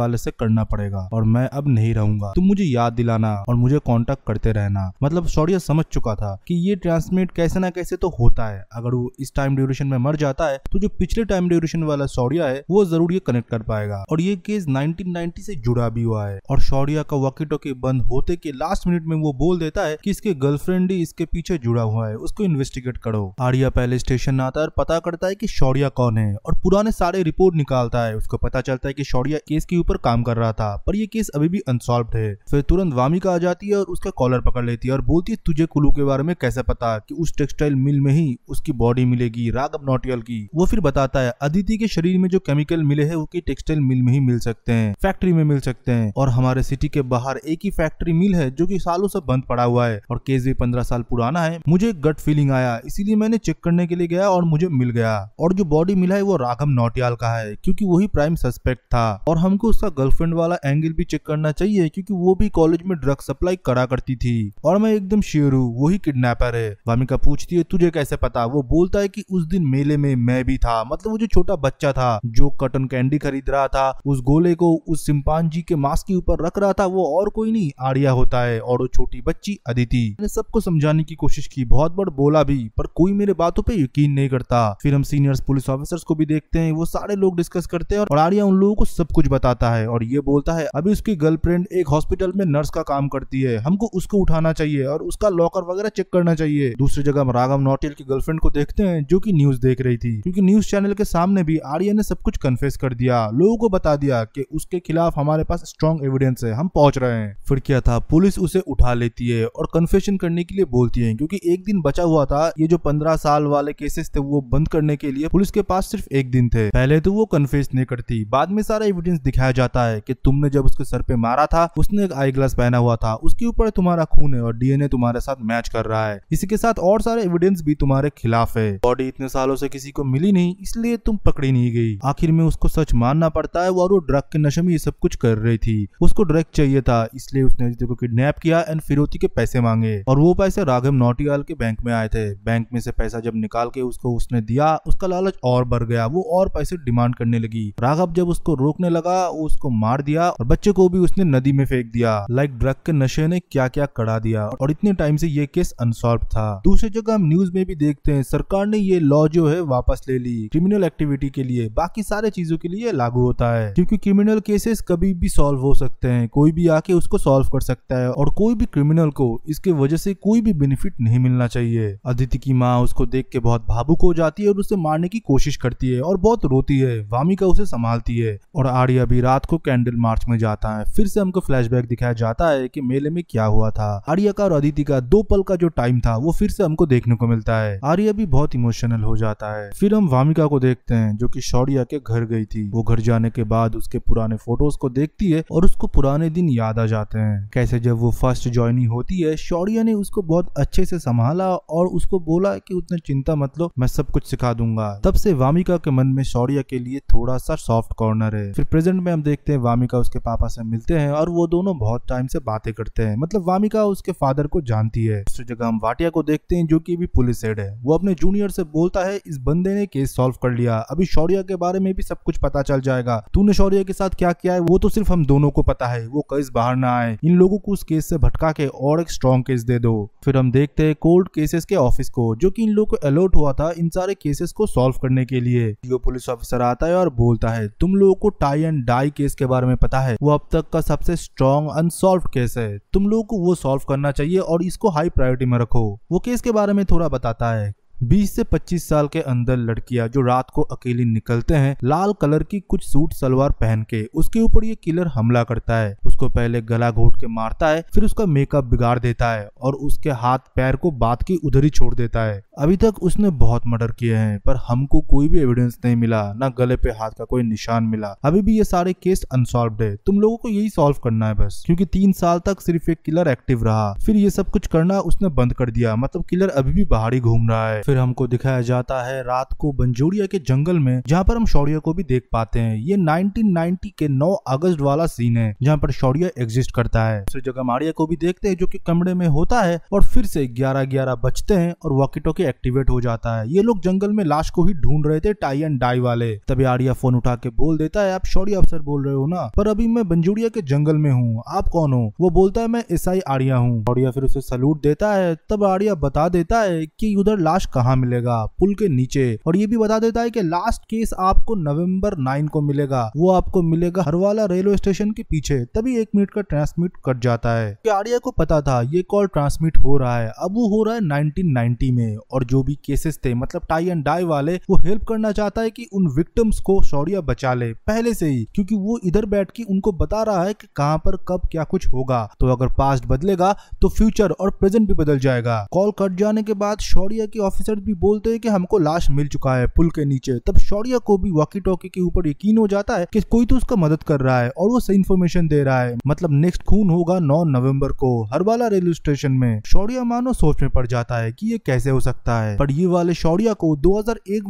Speaker 1: वाले से करना पड़ेगा और मैं अब नहीं रहूंगा तुम मुझे याद दिलाना और मुझे कॉन्टेक्ट करते रहना मतलब शौर्य समझ चुका था कि ये ट्रांसमिट कैसे ना कैसे तो होता है अगर वो इस टाइम ड्यूरेशन में मर जाता है तो जो पिछले टाइम ड्यूरेशन वाला शौर्य है वो जरूर ये कनेक्ट कर पाएगा और ये केस 1990 से जुड़ा भी हुआ है और शौर्या का वकी टॉकी बंद होते के लास्ट मिनट में वो बोल देता है कि इसके गर्लफ्रेंड ही इसके पीछे जुड़ा हुआ है उसको इन्वेस्टिगेट करो आर्या पहले स्टेशन आता है और पता करता है की शौर्या कौन है और पुराने सारे रिपोर्ट निकालता है उसको पता चलता है की शौर्या केस के ऊपर काम कर रहा था पर यह केस अभी भी अनसॉल्व है फिर तुरंत वामिका आ जाती है और उसका कॉलर पकड़ लेती है और बोलती है तुझे कुलू के बारे में कैसे पता कि उस टेक्सटाइल मिल में ही उसकी बॉडी मिलेगी राघव नोटियल की वो फिर बताता है अदिति के शरीर में जो केमिकल मिले हैं वो टेक्सटाइल मिल में ही मिल सकते सकते हैं फैक्ट्री में मिल सकते हैं और हमारे सिटी के बाहर एक ही फैक्ट्री मिल है जो की सालों से बंद पड़ा हुआ है और केस भी पंद्रह साल पुराना है मुझे गट फीलिंग आया इसीलिए मैंने चेक करने के लिए गया और मुझे मिल गया और जो बॉडी मिला है वो राघव नौटियाल का है क्योंकि वही प्राइम सस्पेक्ट था और हमको उसका गर्लफ्रेंड वाला एंगल भी चेक करना चाहिए क्योंकि वो भी कॉलेज में ड्रग सप्लाई करा करती थी और मैं एकदम श्योर हूँ वही किडनेपर है वामिका पूछती है तुझे कैसे पता वो बोलता है की उस दिन मेले में मैं भी था मतलब वो जो छोटा बच्चा था जो कटन कैंडी खरीद रहा था उस गोले गोले को उस सिंपांजी के मास्क के ऊपर रख रहा था वो और कोई नहीं आर्या होता है और वो छोटी बच्ची अदिति मैंने सबको समझाने की कोशिश की बहुत बड़ बोला भी पर कोई मेरे बातों पे यकीन नहीं करता फिर हम सीनियर्स पुलिस ऑफिसर्स को भी देखते हैं वो सारे लोग डिस्कस करते हैं और आरिया उन लोगों को सब कुछ बताता है और ये बोलता है अभी उसकी गर्लफ्रेंड एक हॉस्पिटल में नर्स का काम करती है हमको उसको उठाना चाहिए और उसका लॉकर वगैरह चेक करना चाहिए दूसरी जगह हम राघव नोटियल की गर्लफ्रेंड को देखते हैं जो की न्यूज देख रही थी क्योंकि न्यूज चैनल के सामने भी आर्या ने सब कुछ कन्फेस कर दिया लोगों को बता दिया के उसके खिलाफ हमारे पास स्ट्रॉन्ग एविडेंस है हम पहुंच रहे हैं फिर क्या था पुलिस उसे उठा लेती है और कन्फेशन करने के लिए बोलती है क्योंकि एक दिन बचा हुआ था ये जो पंद्रह साल वाले केसेस थे वो बंद करने के लिए पुलिस के पास सिर्फ एक दिन थे पहले तो वो कन्फेस नहीं करती बाद में सारा एविडेंस दिखाया जाता है की तुमने जब उसके सर पे मारा था उसने एक आई ग्लास पहना हुआ था उसके ऊपर तुम्हारा खून है और डीएनए तुम्हारे साथ मैच कर रहा है इसी के साथ और सारे एविडेंस भी तुम्हारे खिलाफ है बॉडी इतने सालों से किसी को मिली नहीं इसलिए तुम पकड़ी नहीं गई आखिर में उसको सच मानना पड़ता है और वो ड्रग शराब के नशे में ये सब कुछ कर रही थी उसको ड्रग चाहिए था इसलिए उसने अजीत को किडनैप किया एंड फिरौती के पैसे मांगे और वो पैसे राघव नोटियाल के बैंक में आए थे बैंक में से पैसा जब निकाल के उसको उसने दिया उसका लालच और बढ़ गया वो और पैसे डिमांड करने लगी राघव जब उसको रोकने लगा उसको मार दिया और बच्चे को भी उसने नदी में फेंक दिया लाइक ड्रग के नशे ने क्या क्या कड़ा दिया और इतने टाइम से ये केस अनसॉल्व था दूसरी जगह हम न्यूज में भी देखते हैं सरकार ने ये लॉ जो है वापस ले ली क्रिमिनल एक्टिविटी के लिए बाकी सारे चीजों के लिए लागू होता है क्योंकि क्रिमिनल केसेस कभी भी सॉल्व हो सकते हैं कोई भी आके उसको सॉल्व कर सकता है और कोई भी क्रिमिनल को इसके वजह से कोई भी बेनिफिट नहीं मिलना चाहिए अदिति की माँ उसको देख के बहुत भावुक हो जाती है और उसे मारने की कोशिश करती है और बहुत रोती है वामिका उसे संभालती है और आर्या भी रात को कैंडल मार्च में जाता है फिर से हमको फ्लैश दिखाया जाता है की मेले में क्या हुआ था आर्या का और अदिति का दो पल का जो टाइम था वो फिर से हमको देखने को मिलता है आर्या भी बहुत इमोशनल हो जाता है फिर हम वामिका को देखते हैं जो की शौर्या के घर गई थी वो घर जाने के बाद उसके पुराने फोटोज को देखती है और उसको पुराने दिन याद आ जाते हैं कैसे जब वो फर्स्ट ज्वाइनिंग होती है शौर्या ने उसको बहुत अच्छे से संभाला और उसको बोला कि उतने चिंता मत लो मैं सब कुछ सिखा दूंगा तब से वामिका के मन में शौर्या के लिए थोड़ा सा सॉफ्ट कॉर्नर है फिर प्रेजेंट में हम देखते हैं वामिका उसके पापा से मिलते हैं और वो दोनों बहुत टाइम से बातें करते हैं मतलब वामिका उसके फादर को जानती है दूसरी जगह हम वाटिया को देखते हैं जो की भी पुलिस हेड है वो अपने जूनियर से बोलता है इस बंदे ने केस सॉल्व कर लिया अभी शौर्या के बारे में भी सब कुछ पता चल जाएगा तूने शौर्य के साथ क्या किया है वो तो सिर्फ हम दोनों को पता है वो केस बाहर ना आए इन लोगों को उस केस से भटका के और एक स्ट्रॉन्ग केस दे दो फिर हम देखते हैं कोर्ट केसेस के ऑफिस को जो कि इन लोगों को अलर्ट हुआ था इन सारे केसेस को सॉल्व करने के लिए जो पुलिस ऑफिसर आता है और बोलता है तुम लोगों को टाई एंड डाई केस के बारे में पता है वो अब तक का सबसे स्ट्रॉन्ग अनसोल्व केस है तुम लोगों को वो सॉल्व करना चाहिए और इसको हाई प्रायोरिटी में रखो वो केस के बारे में थोड़ा बताता है 20 से 25 साल के अंदर लड़कियां जो रात को अकेली निकलते हैं लाल कलर की कुछ सूट सलवार पहन के उसके ऊपर ये किलर हमला करता है उसको पहले गला घोट के मारता है फिर उसका मेकअप बिगाड़ देता है और उसके हाथ पैर को बात की उधर ही छोड़ देता है अभी तक उसने बहुत मर्डर किए हैं पर हमको कोई भी एविडेंस नहीं मिला न गले पे हाथ का कोई निशान मिला अभी भी ये सारे केस अनसोल्व है तुम लोगों को यही सॉल्व करना है बस क्यूँकी तीन साल तक सिर्फ एक किलर एक्टिव रहा फिर ये सब कुछ करना उसने बंद कर दिया मतलब किलर अभी भी बाहर ही घूम रहा है फिर हमको दिखाया जाता है रात को बंजोड़िया के जंगल में जहाँ पर हम शौर्य को भी देख पाते हैं ये 1990 के 9 अगस्त वाला सीन है जहाँ पर शौर्य एग्जिस्ट करता है फिर जगह मारिया को भी देखते हैं जो की कमरे में होता है और फिर से ग्यारह ग्यारह बचते हैं और वॉकी टॉकी एक्टिवेट हो जाता है ये लोग जंगल में लाश को ही ढूंढ रहे थे टाई एंड डाई वाले तभी आरिया फोन उठा के बोल देता है आप शौर्य अफसर बोल रहे हो ना पर अभी मैं बंजूरिया के जंगल में हूँ आप कौन हो वो बोलता है मैं ईसाई आरिया हूँ फिर उसे सलूट देता है तब आर्या बता देता है की उधर लाश कहाँ मिलेगा पुल के नीचे और ये भी बता देता है कि लास्ट केस आपको नवंबर नाइन को मिलेगा वो आपको मिलेगा हरवाला रेलवे स्टेशन के पीछे तभी एक मिनट का ट्रांसमिट कट जाता है आर्या को पता था ये कॉल ट्रांसमिट हो रहा है अब वो हो रहा है 1990 में और जो भी केसेस थे मतलब टाई एंड डाई वाले वो हेल्प करना चाहता है कि उन विक्टिम्स को शौर्य बचा ले पहले से ही क्योंकि वो इधर बैठ के उनको बता रहा है कि कहाँ पर कब क्या कुछ होगा तो अगर पास्ट बदलेगा तो फ्यूचर और प्रेजेंट भी बदल जाएगा कॉल कट जाने के बाद शौर्य के ऑफिस ऑफिसर भी बोलते हैं कि हमको लाश मिल चुका है पुल के नीचे तब शौर्या को भी वॉकी टॉकी के ऊपर यकीन हो जाता है कि कोई तो उसका मदद कर रहा है और वो सही इन्फॉर्मेशन दे रहा है मतलब नेक्स्ट खून होगा नौ नवम्बर को हरवाला रेलवे स्टेशन में शौर्या मानो सोच में पड़ जाता है की ये कैसे हो सकता है पर ये वाले शौर्या को दो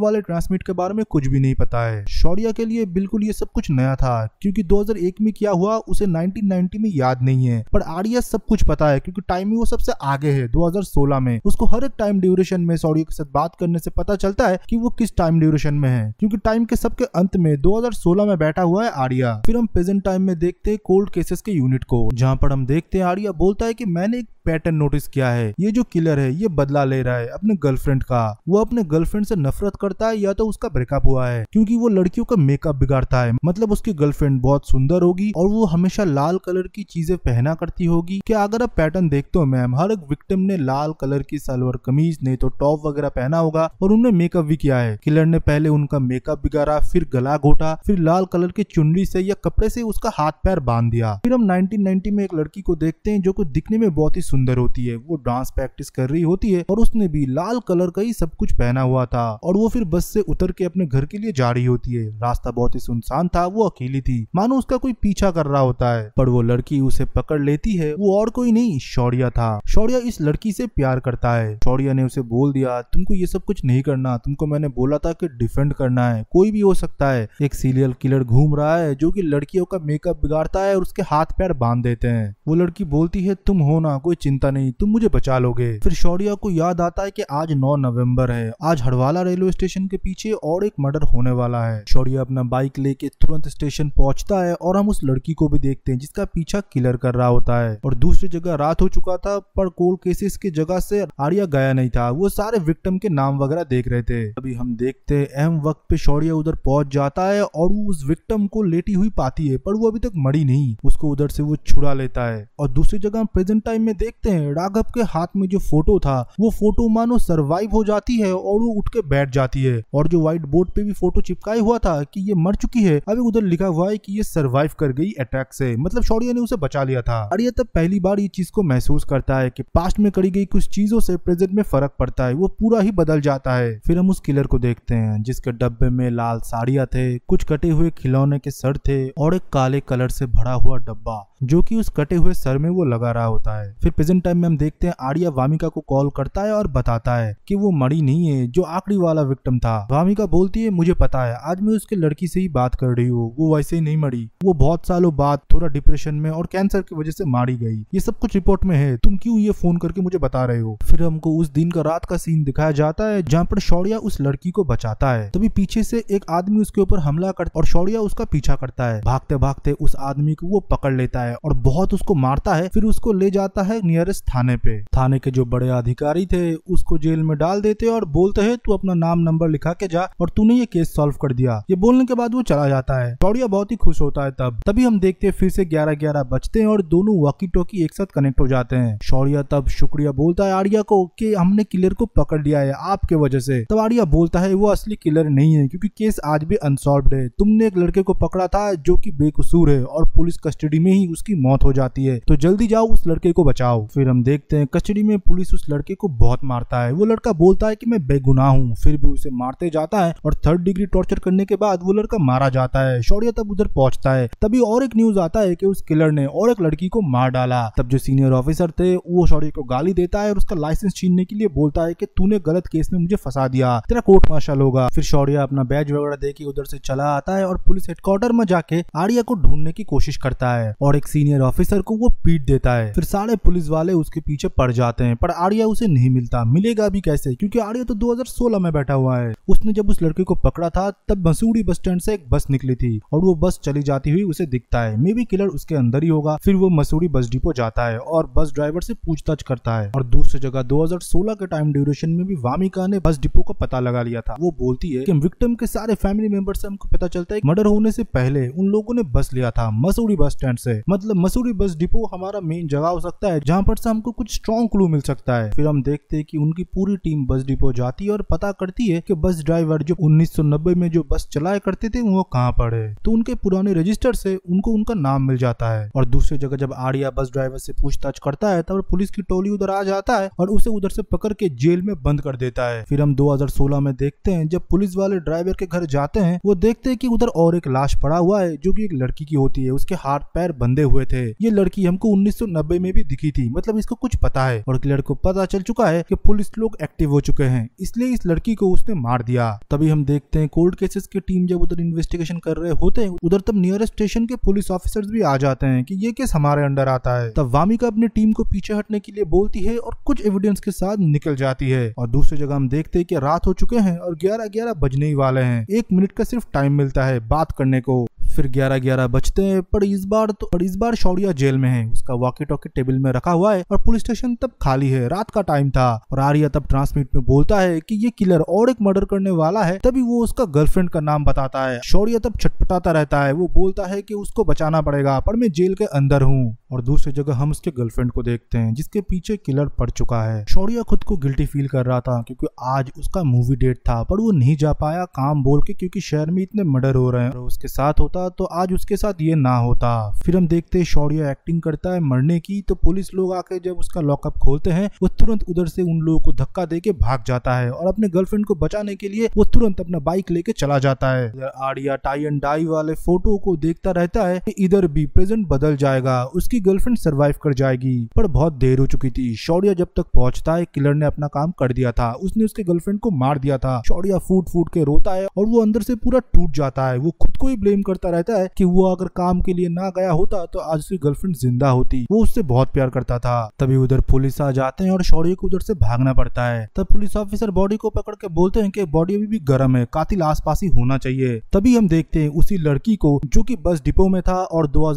Speaker 1: वाले ट्रांसमिट के बारे में कुछ भी नहीं पता है शौर्या के लिए बिल्कुल ये सब कुछ नया था क्योंकि 2001 में क्या हुआ उसे 1990 में याद नहीं है पर आर्या सब कुछ पता है क्योंकि टाइम में वो सबसे आगे है 2016 में उसको हर एक टाइम ड्यूरेशन में सॉरी के साथ बात करने से पता चलता है कि वो किस टाइम ड्यूरेशन में है क्योंकि टाइम के सबके अंत में 2016 में बैठा हुआ है आर्या फिर हम प्रेजेंट टाइम में देखते हैं कोल्ड केसेस के यूनिट को जहाँ पर हम देखते हैं आर्या बोलता है की मैंने एक पैटर्न नोटिस किया है ये जो किलर है ये बदला ले रहा है अपने गर्लफ्रेंड का वो अपने गर्लफ्रेंड से नफरत करता है या तो उसका ब्रेकअप हुआ है क्योंकि वो लड़कियों का मेकअप बिगाड़ता है मतलब उसकी गर्लफ्रेंड बहुत सुंदर होगी और वो हमेशा लाल कलर की चीजें पहना करती होगी क्या अगर आप पैटर्न देखते हो मैम हर एक विक्टिम ने लाल कलर की सलवार कमीज नहीं तो टॉप वगैरह पहना होगा और उन्हें मेकअप भी किया है किलर ने पहले उनका मेकअप बिगाड़ा फिर गला घोटा फिर लाल कलर की चुनरी से या कपड़े से उसका हाथ पैर बांध दिया फिर हम नाइनटीन में एक लड़की को देखते हैं जो कि दिखने में बहुत ही सुंदर होती है वो डांस प्रैक्टिस कर रही होती है और उसने भी लाल कलर का ही सब कुछ पहना हुआ था और वो फिर बस से उतर के अपने घर के लिए जा रही होती है रास्ता बहुत ही सुनसान था वो अकेली थी मानो उसका कोई पीछा कर रहा होता है पर वो लड़की उसे पकड़ लेती है वो और कोई नहीं शौर्या था शौर्या इस लड़की से प्यार करता है शौर्या ने उसे बोल दिया तुमको ये सब कुछ नहीं करना तुमको मैंने बोला था कि डिफेंड करना है कोई भी हो सकता है एक सीरियल किलर घूम रहा है जो कि लड़कियों का मेकअप बिगाड़ता है और उसके हाथ पैर बांध देते हैं वो लड़की बोलती है तुम हो ना कोई चिंता नहीं तुम मुझे बचा लोगे फिर शौर्या को याद आता है की आज नौ नवम्बर है आज हड़वाला रेलवे स्टेशन के पीछे और एक मर्डर होने वाला है शौर्या अपना बाइक लेके तुरंत स्टेशन पहुंचता है और हम उस लड़की को भी देखते हैं जिसका पीछा किलर कर रहा होता है और दूसरी जगह रात हो चुका था पर कोल्ड केसेस की जगह से आर्या गया नहीं था वो सारे विक्टिम के नाम वगैरह देख रहे थे अभी हम देखते हैं अहम वक्त पे शौर्य उधर पहुंच जाता है और वो उस विक्टिम को लेटी हुई पाती है पर वो अभी तक मरी नहीं उसको उधर से वो छुड़ा लेता है और दूसरी जगह हम प्रेजेंट टाइम में देखते हैं राघव के हाथ में जो फोटो था वो फोटो मानो सर्वाइव हो जाती है और वो उठ के बैठ जाती है और जो व्हाइट बोर्ड पे भी फोटो चिपकाई हुआ था कि ये मर चुकी है अभी उधर लिखा हुआ है कि ये सर्वाइव कर गई अटैक से मतलब शौर्य ने उसे बचा लिया था और यह तब पहली बार ये चीज को महसूस करता है कि पास्ट में करी गई कुछ चीजों से प्रेजेंट में फर्क पड़ता है वो पूरा ही बदल जाता है फिर हम उस किलर को देखते हैं जिसके डब्बे में लाल साड़िया थे कुछ कटे हुए खिलौने के सर थे और एक काले कलर से भरा हुआ डब्बा जो कि उस कटे हुए सर में वो लगा रहा होता है फिर प्रेजेंट टाइम में हम देखते हैं आर्या वामिका को कॉल करता है और बताता है कि वो मरी नहीं है जो आखिरी वाला विक्टिम था वामिका बोलती है मुझे पता है आज मैं उसके लड़की से ही बात कर रही हूँ वो वैसे ही नहीं मरी वो बहुत सालों बाद थोड़ा डिप्रेशन में और कैंसर की वजह से मारी गई ये सब कुछ रिपोर्ट में है तुम क्यों ये फोन करके मुझे बता रहे हो फिर हमको उस दिन का रात का सीन दिखाया जाता है जहाँ पर शौर्या उस लड़की को बचाता है तभी पीछे से एक आदमी उसके ऊपर हमला कर और शौर्या उसका पीछा करता है भागते भागते उस आदमी को वो पकड़ लेता है और बहुत उसको मारता है फिर उसको ले जाता है नियरेस्ट थाने पे थाने के जो बड़े अधिकारी थे उसको जेल में डाल देते और बोलते है तू अपना नाम नंबर लिखा के जा और तूने ये केस सॉल्व कर दिया ये बोलने के बाद वो चला जाता है शौर्या बहुत ही खुश होता है तब तभी हम देखते हैं फिर से ग्यारह ग्यारह बचते हैं और दोनों वकी टोकी एक साथ कनेक्ट हो जाते हैं शौर्या तब शुक्रिया बोलता है आर्या को कि हमने किलर को पकड़ पकड़ लिया है आपके वजह से तवाड़िया बोलता है वो असली किलर नहीं है क्योंकि केस आज भी अनसॉल्व है तुमने एक लड़के को पकड़ा था जो कि बेकसूर है और पुलिस कस्टडी में ही उसकी मौत हो जाती है तो जल्दी जाओ उस लड़के को बचाओ फिर हम देखते हैं कस्टडी में पुलिस उस लड़के को बहुत मारता है वो लड़का बोलता है की मैं बेगुना हूँ फिर भी उसे मारते जाता है और थर्ड डिग्री टॉर्चर करने के बाद वो लड़का मारा जाता है शौर्य तब उधर पहुंचता है तभी और एक न्यूज आता है की उस किलर ने और एक लड़की को मार डाला तब जो सीनियर ऑफिसर थे वो शौर्य को गाली देता है और उसका लाइसेंस छीनने के लिए बोलता है कि तू तूने गलत केस में मुझे फंसा दिया तेरा कोर्ट मार्शल होगा फिर शौर्या अपना बैज वगैरह दे के उधर से चला आता है और पुलिस हेडक्वार्टर में जाके आर्या को ढूंढने की कोशिश करता है और एक सीनियर ऑफिसर को वो पीट देता है फिर सारे पुलिस वाले उसके पीछे पड़ जाते हैं पर आर्या उसे नहीं मिलता मिलेगा भी कैसे क्योंकि आर्या तो 2016 में बैठा हुआ है उसने जब उस लड़के को पकड़ा था तब मसूरी बस स्टैंड से एक बस निकली थी और वो बस चली जाती हुई उसे दिखता है मे बी किलर उसके अंदर ही होगा फिर वो मसूरी बस डिपो जाता है और बस ड्राइवर से पूछताछ करता है और दूसरी जगह 2016 के टाइम ड्यूरेशन में भी वामिका ने बस डिपो का पता लगा लिया था वो बोलती है कि विक्टिम के सारे फैमिली मेंबर से हमको पता चलता है मर्डर होने से पहले उन लोगों ने बस लिया था मसूरी बस स्टैंड से मतलब मसूरी बस डिपो हमारा मेन जगह हो सकता है जहाँ पर से हमको कुछ स्ट्रॉन्ग क्लू मिल सकता है फिर हम देखते है की उनकी पूरी टीम बस डिपो जाती है और पता करती है की बस ड्राइवर जो उन्नीस में जो बस चलाया करते थे वो कहाँ पर है तो उनके पुराने रजिस्टर से उनको उनका नाम मिल जाता है और दूसरी जगह जब आर्या बस ड्राइवर से पूछताछ करता है तब पुलिस की टोली उधर आ जाता है और उसे उधर से पकड़ के जेल में बंद कर देता है फिर हम 2016 में देखते हैं जब पुलिस वाले ड्राइवर के घर जाते हैं वो देखते हैं कि उधर और एक लाश पड़ा हुआ है जो कि एक लड़की की होती है उसके हाथ पैर बंधे हुए थे ये लड़की हमको उन्नीस में भी दिखी थी मतलब इसको कुछ पता है और क्लियर को पता चल चुका है कि पुलिस लोग एक्टिव हो चुके हैं इसलिए इस लड़की को उसने मार दिया तभी हम देखते हैं कोर्ट केसेस की टीम जब उधर इन्वेस्टिगेशन कर रहे होते हैं उधर तब नियरेस्ट स्टेशन के पुलिस ऑफिसर्स भी आ जाते हैं कि ये केस हमारे अंडर आता है तब वामिका अपनी टीम को पीछे हटने के लिए बोलती है और कुछ एविडेंस के साथ निकल जाती है और दूसरी जगह हम देखते हैं कि रात हो चुके हैं और ग्यारह ग्यारह बजने ही वाले हैं एक मिनट का सिर्फ टाइम मिलता है बात करने को फिर ग्यारह ग्यारह बजते हैं पर इस बार तो पर इस बार शौर्या जेल में है उसका वॉकी टॉकी टेबल में रखा हुआ है और पुलिस स्टेशन तब खाली है रात का टाइम था और आर्या तब ट्रांसमिट में बोलता है की ये किलर और एक मर्डर करने वाला है तभी वो उसका गर्लफ्रेंड का नाम बताता है शौर्य तब छटपटाता रहता है वो बोलता है की उसको बचाना पड़ेगा पर मैं जेल के अंदर हूँ और दूसरी जगह हम उसके गर्लफ्रेंड को देखते हैं जिसके पीछे किलर पड़ चुका है शौर्य खुद को गिल्टी फील कर रहा था क्योंकि आज उसका मूवी डेट था पर वो नहीं जा पाया काम बोल के क्योंकि शहर में इतने मर्डर हो रहे हैं और उसके साथ होता होता तो आज उसके साथ ये ना होता फिर हम देखते हैं शौर्य एक्टिंग करता है मरने की तो पुलिस लोग आके जब उसका लॉकअप खोलते हैं वो तुरंत उधर से उन लोगों को धक्का दे के भाग जाता है और अपने गर्लफ्रेंड को बचाने के लिए वो तुरंत अपना बाइक लेके चला जाता है आड़िया टाई एंड डाई वाले फोटो को देखता रहता है इधर भी प्रेजेंट बदल जाएगा उसकी गर्लफ्रेंड सर्वाइव कर जाएगी पर बहुत देर हो चुकी थी शौर्य जब तक पहुंचता है किलर ने अपना काम कर दिया था उसने उसके गर्लफ्रेंड को मार दिया था शौर्य फूट फूट के रोता है और वो अंदर से पूरा टूट जाता है वो खुद को ही ब्लेम करता रहता है कि वो अगर काम के लिए ना गया होता तो आज उसकी गर्लफ्रेंड जिंदा होती वो उससे बहुत प्यार करता था तभी उधर पुलिस आ जाते हैं और शौर्य को उधर से भागना पड़ता है तब पुलिस ऑफिसर बॉडी को पकड़ के बोलते हैं कि बॉडी अभी भी गर्म है कातिल आस ही होना चाहिए तभी हम देखते हैं उसी लड़की को जो की बस डिपो में था और दो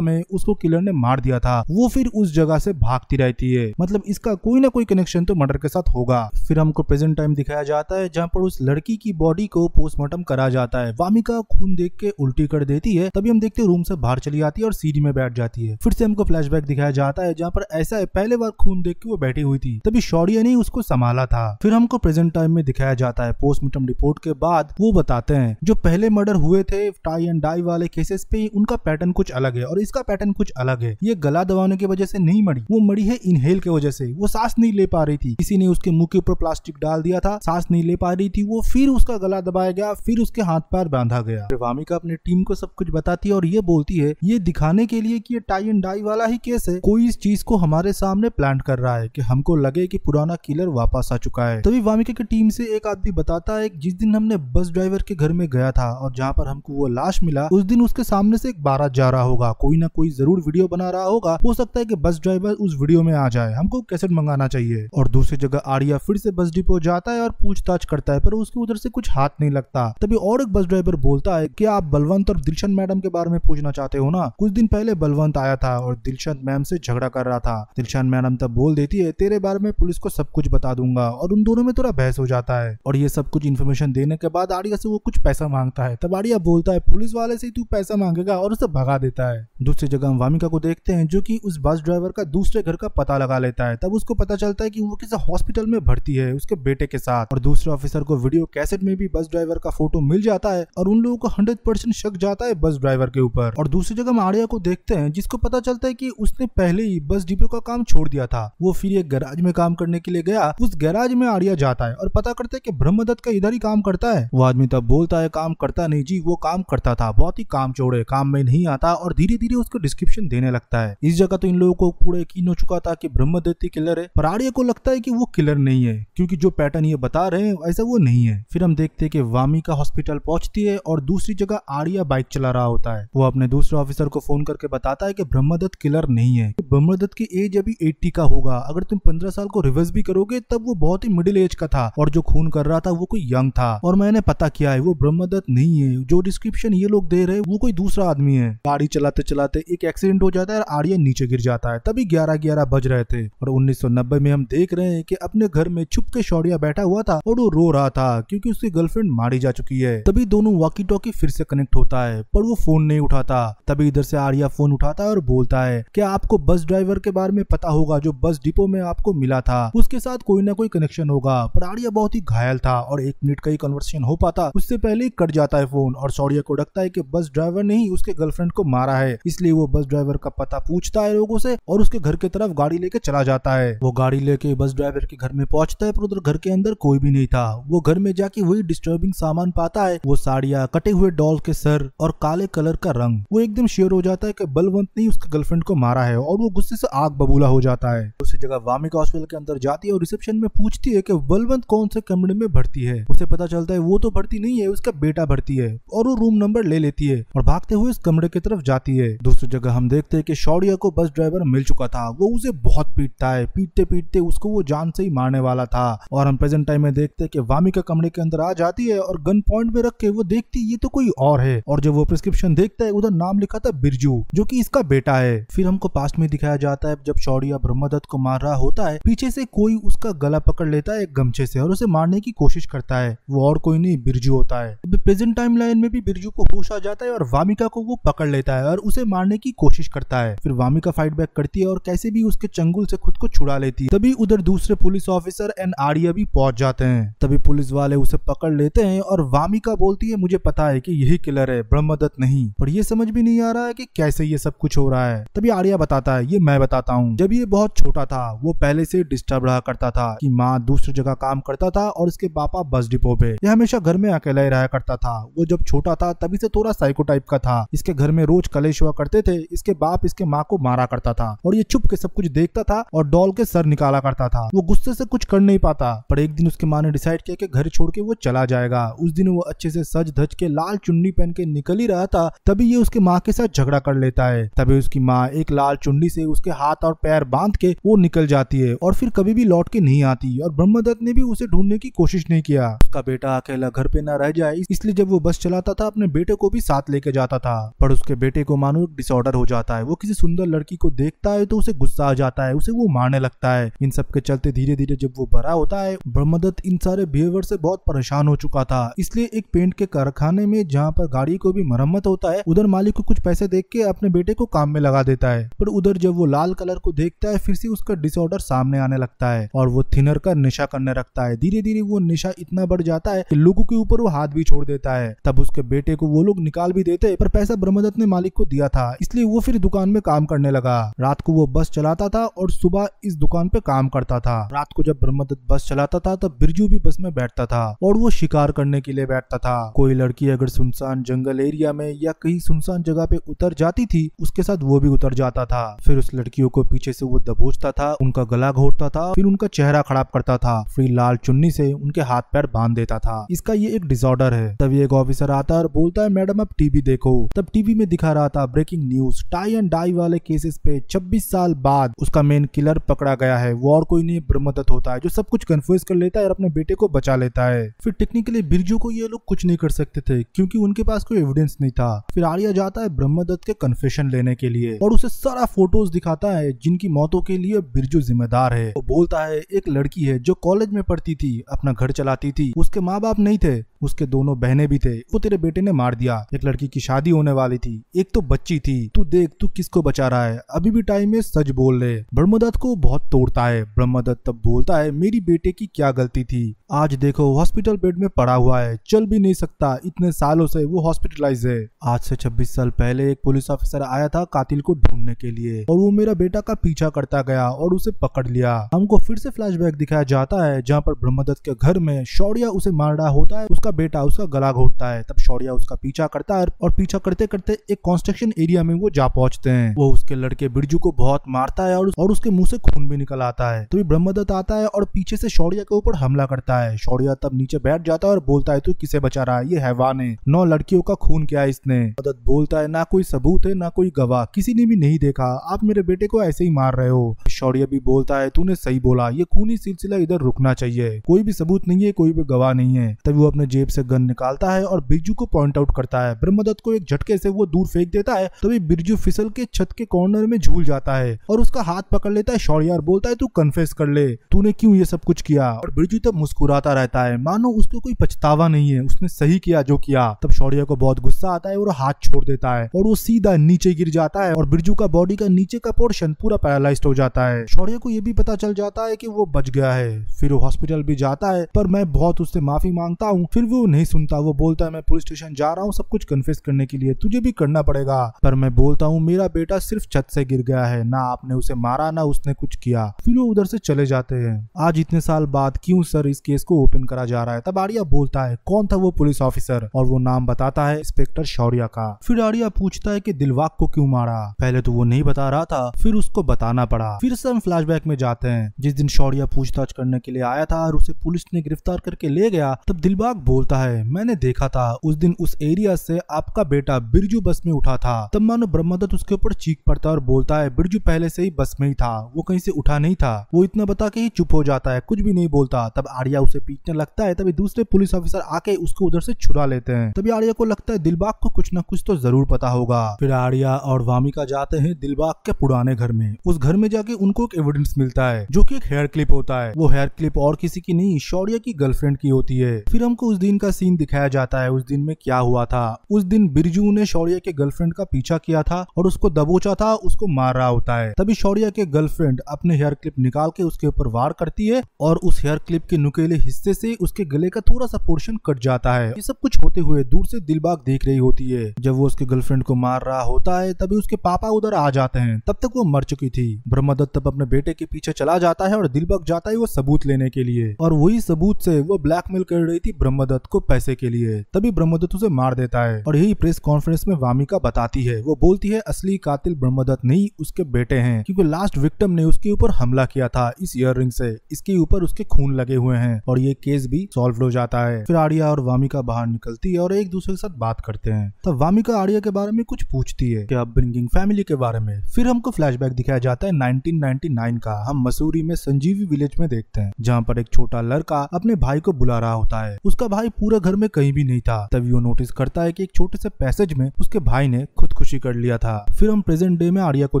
Speaker 1: में उसको किलर ने मार दिया था वो फिर उस जगह से भागती रहती है मतलब इसका कोई ना कोई कनेक्शन तो मर्डर के साथ होगा फिर हमको प्रेजेंट टाइम दिखाया जाता है जहाँ पर उस लड़की की बॉडी को पोस्टमार्टम करा जाता है वामिका खून देख के उल्टी कर कर देती है तभी हम देखते रूम से बाहर चली जाती है और सीढ़ी में बैठ जाती है फिर से हमको फ्लैश दिखाया जाता है जहाँ पर ऐसा है पहले बार खून देख के वो बैठी हुई थी तभी शौर्य ने उसको संभाला था फिर हमको प्रेजेंट टाइम में दिखाया जाता है पोस्टमार्टम रिपोर्ट के बाद वो बताते हैं जो पहले मर्डर हुए थे टाई एंड डाई वाले केसेस पे उनका पैटर्न कुछ अलग है और इसका पैटर्न कुछ अलग है ये गला दबाने की वजह से नहीं मरी वो मरी है इनहेल के वजह से वो सांस नहीं ले पा रही थी किसी ने उसके मुंह के ऊपर प्लास्टिक डाल दिया था सांस नहीं ले पा रही थी वो फिर उसका गला दबाया गया फिर उसके हाथ पैर बांधा गया फिर वामिका अपनी टीम को को सब कुछ बताती है और ये बोलती है ये दिखाने के लिए कि ये टाई एंड डाई वाला ही केस है कोई इस चीज को हमारे सामने प्लांट कर रहा है कि हमको लगे कि पुराना किलर वापस आ चुका है तभी वामिका की टीम से एक आदमी बताता है जिस दिन हमने बस ड्राइवर के घर में गया था और जहाँ पर हमको वो लाश मिला उस दिन उसके सामने से एक बारात जा रहा होगा कोई ना कोई जरूर वीडियो बना रहा होगा हो सकता है की बस ड्राइवर उस वीडियो में आ जाए हमको कैसेट मंगाना चाहिए और दूसरी जगह आरिया फिर से बस डिपो जाता है और पूछताछ करता है पर उसके उधर से कुछ हाथ नहीं लगता तभी और एक बस ड्राइवर बोलता है की आप बलवंत और दिलशंत मैडम के बारे में पूछना चाहते हो ना कुछ दिन पहले बलवंत आया था और दिलशंत मैम से झगड़ा कर रहा था दिलशंत मैडम तब बोल देती है तेरे बारे में पुलिस को सब कुछ बता दूंगा और उन दोनों में थोड़ा बहस हो जाता है और ये सब कुछ इन्फॉर्मेशन देने के बाद आड़िया से वो कुछ पैसा मांगता है तब आड़िया बोलता है पुलिस वाले से तू पैसा मांगेगा और उसे भगा देता है दूसरी जगह हम वामिका को देखते हैं जो की उस बस ड्राइवर का दूसरे घर का पता लगा लेता है तब उसको पता चलता है की वो किसी हॉस्पिटल में भर्ती है उसके बेटे के साथ और दूसरे ऑफिसर को वीडियो कैसेट में भी बस ड्राइवर का फोटो मिल जाता है और उन लोगों को हंड्रेड परसेंट शक जाता है बस ड्राइवर के ऊपर और दूसरी जगह हम आर्या को देखते हैं जिसको पता चलता है कि उसने पहले ही बस डिपो का काम छोड़ दिया था वो फिर एक गैराज में काम करने के लिए गया उस गैराज में आर्या जाता है और पता करता है की ब्रह्मदत्त का इधर ही काम करता है वो आदमी तब बोलता है काम करता नहीं जी वो काम करता था बहुत ही काम चोड़े काम में नहीं आता और धीरे धीरे उसको डिस्क्रिप्शन देने लगता है इस जगह तो इन लोगों को पूरा यकीन हो चुका था की कि ब्रह्मदत्ती किलर है पर आर्या को लगता है की वो किलर नहीं है क्यूँकी जो पैटर्न ये बता रहे हैं ऐसा वो नहीं है फिर हम देखते हैं कि वामी का हॉस्पिटल पहुंचती है और दूसरी जगह आर्या बाइक चला रहा होता है वो अपने दूसरे ऑफिसर को फोन करके बताता है कि ब्रह्मदत्त किलर नहीं है ब्रह्मदत्त की एज अभी एट्टी का होगा अगर तुम पंद्रह साल को रिवर्स भी करोगे तब वो बहुत ही मिडिल एज का था और जो खून कर रहा था वो कोई यंग था और मैंने पता किया है वो ब्रह्मदत्त नहीं है जो डिस्क्रिप्शन ये लोग दे रहे वो कोई दूसरा आदमी है गाड़ी चलाते चलाते एक एक्सीडेंट हो जाता है और आर्यन नीचे गिर जाता है तभी ग्यारह ग्यारह बज रहे थे और उन्नीस में हम देख रहे हैं कि अपने घर में छुप के शौर्या बैठा हुआ था और वो रो रहा था क्योंकि उसकी गर्लफ्रेंड मारी जा चुकी है तभी दोनों वॉकी टॉकी फिर से कनेक्ट होता है होता है पर वो फोन नहीं उठाता तभी इधर से आर्या फोन उठाता है और बोलता है क्या आपको बस ड्राइवर के बारे में पता होगा जो बस डिपो में आपको मिला था उसके साथ कोई ना कोई कनेक्शन होगा पर आर्या बहुत ही घायल था और एक मिनट का ही कन्वर्सेशन हो पाता उससे पहले कट जाता है फोन और सौर्य को डकता है की बस ड्राइवर ने ही उसके गर्लफ्रेंड को मारा है इसलिए वो बस ड्राइवर का पता पूछता है लोगों से और उसके घर की तरफ गाड़ी लेके चला जाता है वो गाड़ी लेके बस ड्राइवर के घर में पहुंचता है पर उधर घर के अंदर कोई भी नहीं था वो घर में जाके वही डिस्टर्बिंग सामान पाता है वो साड़िया कटे हुए डॉल के सर और काले कलर का रंग वो एकदम श्योर हो जाता है कि बलवंत ने उसके गर्लफ्रेंड को मारा है और वो गुस्से से आग बबूला हो जाता है उसी जगह वामिक हॉस्पिटल के अंदर जाती है और रिसेप्शन में पूछती है की बलवंत कौन से कमरे में भर्ती है उसे पता चलता है वो तो भर्ती नहीं है उसका बेटा भर्ती है और वो रूम नंबर ले लेती है और भागते हुए इस कमरे की तरफ जाती है दूसरी जगह हम देखते हैं कि शौर्या को बस ड्राइवर मिल चुका था वो उसे बहुत पीटता है पीटते पीटते उसको वो जान से ही मारने वाला था और हम प्रेजेंट टाइम में देखते हैं कि वामिका कमरे के अंदर आ जाती है और गन पॉइंट में रख के वो देखती ये तो कोई और है और जब वो प्रिस्क्रिप्शन देखता है उधर नाम लिखा था बिरजू जो की इसका बेटा है फिर हमको पास्ट में दिखाया जाता है जब शौर्य ब्रह्मदत्त को मार रहा होता है पीछे से कोई उसका गला पकड़ लेता है एक गमछे से और उसे मारने की कोशिश करता है वो और कोई नहीं बिरजू होता है प्रेजेंट टाइम लाइन में भी बिरजू को होश आ जाता है और वामिका को वो पकड़ लेता है और उसे मारने की कोशिश करता है फिर वामिका फाइट बैक करती है और कैसे भी उसके चंगुल से खुद को छुड़ा लेती है तभी उधर दूसरे पुलिस ऑफिसर एंड आर्या भी पहुंच जाते हैं तभी पुलिस वाले उसे पकड़ लेते हैं और वामिका बोलती है मुझे पता है की यही किलर है ब्रह्मदत्त नहीं पर ये समझ भी नहीं आ रहा है कि कैसे ये सब कुछ हो रहा है तभी आर्या बताता है ये मैं बताता हूँ जब ये बहुत छोटा था वो पहले से डिस्टर्ब रहा करता था कि माँ दूसरी जगह काम करता था और इसके पापा बस डिपो पे यह हमेशा घर में अकेला ही रहा करता था वो जब छोटा था तभी से थोड़ा साइको टाइप का था इसके घर में रोज कलेश हुआ करते थे इसके बाप इसके माँ को मारा करता था और ये चुप के सब कुछ देखता था और डॉल के सर निकाला करता था वो गुस्से से कुछ कर नहीं पाता पर एक दिन उसके माँ ने डिसाइड किया कि घर छोड़ के वो चला जाएगा उस दिन वो अच्छे से सज धज के लाल चुन्नी पहन के निकल ही रहा था तभी ये उसके माँ के साथ झगड़ा कर लेता है तभी उसकी माँ एक लाल चुंडी से उसके हाथ और पैर बांध के वो निकल जाती है और फिर कभी भी लौट के नहीं आती और ब्रह्मदत्त ने भी उसे ढूंढने की कोशिश नहीं किया उसका बेटा अकेला घर पे न रह जाए इसलिए जब वो बस चलाता था अपने बेटे को भी साथ लेके जाता था पर उसके बेटे को मानो एक डिसऑर्डर हो जाता है वो किसी सुंदर लड़की को देखता है तो उसे गुस्सा आ जाता है उसे वो मारने लगता है इन सब के चलते धीरे धीरे जब वो बड़ा होता है ब्रह्मदत्त इन सारे बिहेवियर से बहुत परेशान हो चुका था इसलिए एक पेंट के कारखाने में जहाँ पर गाड़ी को भी मरम्मत होता है उधर मालिक को कुछ पैसे देख के अपने बेटे को काम में लगा देता है पर उधर जब वो लाल कलर को देखता है फिर से उसका डिसऑर्डर सामने आने लगता है और वो थिनर का नशा करने रखता है धीरे धीरे वो नशा इतना बढ़ जाता है कि लोगों के ऊपर वो हाथ भी छोड़ देता है तब उसके बेटे को वो लोग निकाल भी देते पर पैसा ब्रह्मदत्त ने मालिक को दिया था इसलिए वो फिर दुकान में काम करने लगा रात को वो बस चलाता था और सुबह इस दुकान पे काम करता था रात को जब ब्रह्मदत्त बस चलाता था तब बिरजू भी बस में बैठता था और वो शिकार करने के लिए बैठता था कोई लड़की अगर सुनसान जंगल जंगल एरिया में या कहीं सुनसान जगह पे उतर जाती थी उसके साथ वो भी उतर जाता था फिर उस लड़कियों को पीछे से वो दबोचता था उनका गला घोटता था फिर उनका चेहरा खराब करता था फिर लाल चुन्नी से उनके हाथ पैर बांध देता था इसका ये एक डिसऑर्डर है तभी एक ऑफिसर आता और बोलता है मैडम अब टीवी देखो तब टीवी में दिखा रहा था breaking news tie and dye वाले केसेस पे छब्बीस साल बाद उसका मेन किलर पकड़ा गया है वो और कोई नहीं ब्रह्मदत्त होता है जो सब कुछ कंफ्यूज कर लेता है और अपने बेटे को बचा लेता है फिर टेक्निकली बिरजू को ये लोग कुछ नहीं कर सकते थे क्योंकि उनके पास कोई एविडेंस नहीं था फिर आर्या जाता है ब्रह्मदत्त के कन्फेशन लेने के लिए और उसे सारा फोटोज दिखाता है जिनकी मौतों के लिए बिरजू जिम्मेदार है वो बोलता है एक लड़की है जो कॉलेज में पढ़ती थी अपना घर चलाती थी उसके माँ बाप नहीं थे उसके दोनों बहने भी थे वो तेरे बेटे ने मार दिया एक लड़की की शादी होने वाली थी एक तो बच्ची थी तू देख तू किसको बचा रहा है अभी भी टाइम है सच बोल रहे ब्रह्मदत्त को बहुत तोड़ता है ब्रह्मदत्त तब बोलता है मेरी बेटे की क्या गलती थी आज देखो हॉस्पिटल बेड में पड़ा हुआ है चल भी नहीं सकता इतने सालों से वो हॉस्पिटलाइज है आज से छब्बीस साल पहले एक पुलिस ऑफिसर आया था कातिल को ढूंढने के लिए और वो मेरा बेटा का पीछा करता गया और उसे पकड़ लिया हमको फिर से फ्लैशबैक दिखाया जाता है जहाँ पर ब्रह्मदत्त के घर में शौर्य उसे मार रहा होता है उसका उसका बेटा उसका गला घोटता है तब शौर्या उसका पीछा करता है और पीछा करते करते एक कंस्ट्रक्शन एरिया में वो जा पहुंचते हैं वो उसके लड़के बिरजू को बहुत मारता है और, और उसके मुंह से खून भी निकल आता है तभी ब्रह्मदत्त आता है और पीछे से शौर्या के ऊपर हमला करता है शौर्या तब नीचे बैठ जाता है और बोलता है तू किसे बचा रहा है ये हैवान है नौ लड़कियों का खून किया है इसने मदद बोलता है ना कोई सबूत है ना कोई गवाह किसी ने भी नहीं देखा आप मेरे बेटे को ऐसे ही मार रहे हो शौर्य भी बोलता है तूने सही बोला ये खूनी सिलसिला इधर रुकना चाहिए कोई भी सबूत नहीं है कोई भी गवाह नहीं है तभी वो अपने जेल जेब से गन निकालता है और बिरजू को पॉइंट आउट करता है ब्रह्मदत्त को एक झटके से वो दूर फेंक देता है तभी बिरजू फिसल के छत के कॉर्नर में झूल जाता है और उसका हाथ पकड़ लेता है शौर्य और बोलता है तू कन्फेस कर ले तूने क्यूँ ये सब कुछ किया और बिरजू तब मुस्कुराता रहता है मानो उसको कोई पछतावा नहीं है उसने सही किया जो किया तब शौर्य को बहुत गुस्सा आता है और हाथ छोड़ देता है और वो सीधा नीचे गिर जाता है और बिरजू का बॉडी का नीचे का पोर्शन पूरा पैरालाइज हो जाता है शौर्य को ये भी पता चल जाता है कि वो बच गया है फिर वो हॉस्पिटल भी जाता है पर मैं बहुत उससे माफी मांगता हूँ फिर वो नहीं सुनता वो बोलता है मैं पुलिस स्टेशन जा रहा हूँ सब कुछ कन्फेस करने के लिए तुझे भी करना पड़ेगा पर मैं बोलता हूँ मेरा बेटा सिर्फ छत से गिर गया है ना आपने उसे मारा ना उसने कुछ किया फिर वो उधर से चले जाते हैं आज इतने साल बाद क्यूँ सर इस केस को ओपन करा जा रहा है तब आर्या बोलता है कौन था वो पुलिस ऑफिसर और वो नाम बताता है इंस्पेक्टर शौर्या का फिर आर्या पूछता है की दिलवाग को क्यूँ मारा पहले तो वो नहीं बता रहा था फिर उसको बताना पड़ा फिर से हम फ्लैश में जाते हैं जिस दिन शौर्या पूछताछ करने के लिए आया था और उसे पुलिस ने गिरफ्तार करके ले गया तब दिलबाग बोल बोलता है मैंने देखा था उस दिन उस एरिया से आपका बेटा बिरजू बस में उठा था तब मानो ब्रह्मदत्त उसके ऊपर चीख पड़ता है और बोलता है बिरजू पहले से ही बस में ही था वो कहीं से उठा नहीं था वो इतना बता के ही चुप हो जाता है कुछ भी नहीं बोलता तब आर्या उसे पीटने लगता है तभी दूसरे पुलिस ऑफिसर आके उसको उधर से छुड़ा लेते हैं तभी आर्या को लगता है दिलबाग को कुछ न कुछ तो जरूर पता होगा फिर आर्या और वामिका जाते हैं दिलबाग के पुराने घर में उस घर में जाके उनको एक एविडेंस मिलता है जो की एक हेयर क्लिप होता है वो हेयर क्लिप और किसी की नहीं शौर्य की गर्लफ्रेंड की होती है फिर हमको उस दिन का सीन दिखाया जाता है उस दिन में क्या हुआ था उस दिन बिरजू ने शौर्य के गर्लफ्रेंड का पीछा किया था और उसको दबोचा था उसको मार रहा होता है तभी शौर्य के गर्लफ्रेंड अपने हेयर क्लिप निकाल के उसके ऊपर वार करती है और उस हेयर क्लिप के नुकेले हिस्से से उसके गले का थोड़ा सा पोर्शन कट जाता है ये सब कुछ होते हुए दूर से दिलबाग देख रही होती है जब वो उसके गर्लफ्रेंड को मार रहा होता है तभी उसके पापा उधर आ जाते हैं तब तक वो मर चुकी थी ब्रह्मदत्त तब अपने बेटे के पीछे चला जाता है और दिलबाग जाता है वो सबूत लेने के लिए और वही सबूत से वो ब्लैकमेल कर रही थी ब्रह्मदत्त ब्रह्मदत्त को पैसे के लिए तभी ब्रह्मदत्त उसे मार देता है और यही प्रेस कॉन्फ्रेंस में वामिका बताती है वो बोलती है असली कातिल ब्रह्मदत्त नहीं उसके बेटे हैं क्योंकि लास्ट विक्टिम ने उसके ऊपर हमला किया था इस इयर से इसके ऊपर उसके खून लगे हुए हैं और ये केस भी सॉल्व हो जाता है फिर आर्या और वामिका बाहर निकलती है और एक दूसरे के साथ बात करते हैं तब वामिका आर्या के बारे में कुछ पूछती है क्या अपब्रिंगिंग फैमिली के बारे में फिर हमको फ्लैश दिखाया जाता है नाइनटीन का हम मसूरी में संजीवी विलेज में देखते हैं जहाँ पर एक छोटा लड़का अपने भाई को बुला रहा होता है उसका भाई भाई पूरे घर में कहीं भी नहीं था तभी वो नोटिस करता है की एक छोटे से पैसेज में उसके भाई ने खुदकुशी कर लिया था फिर हम प्रेजेंट डे में आर्या को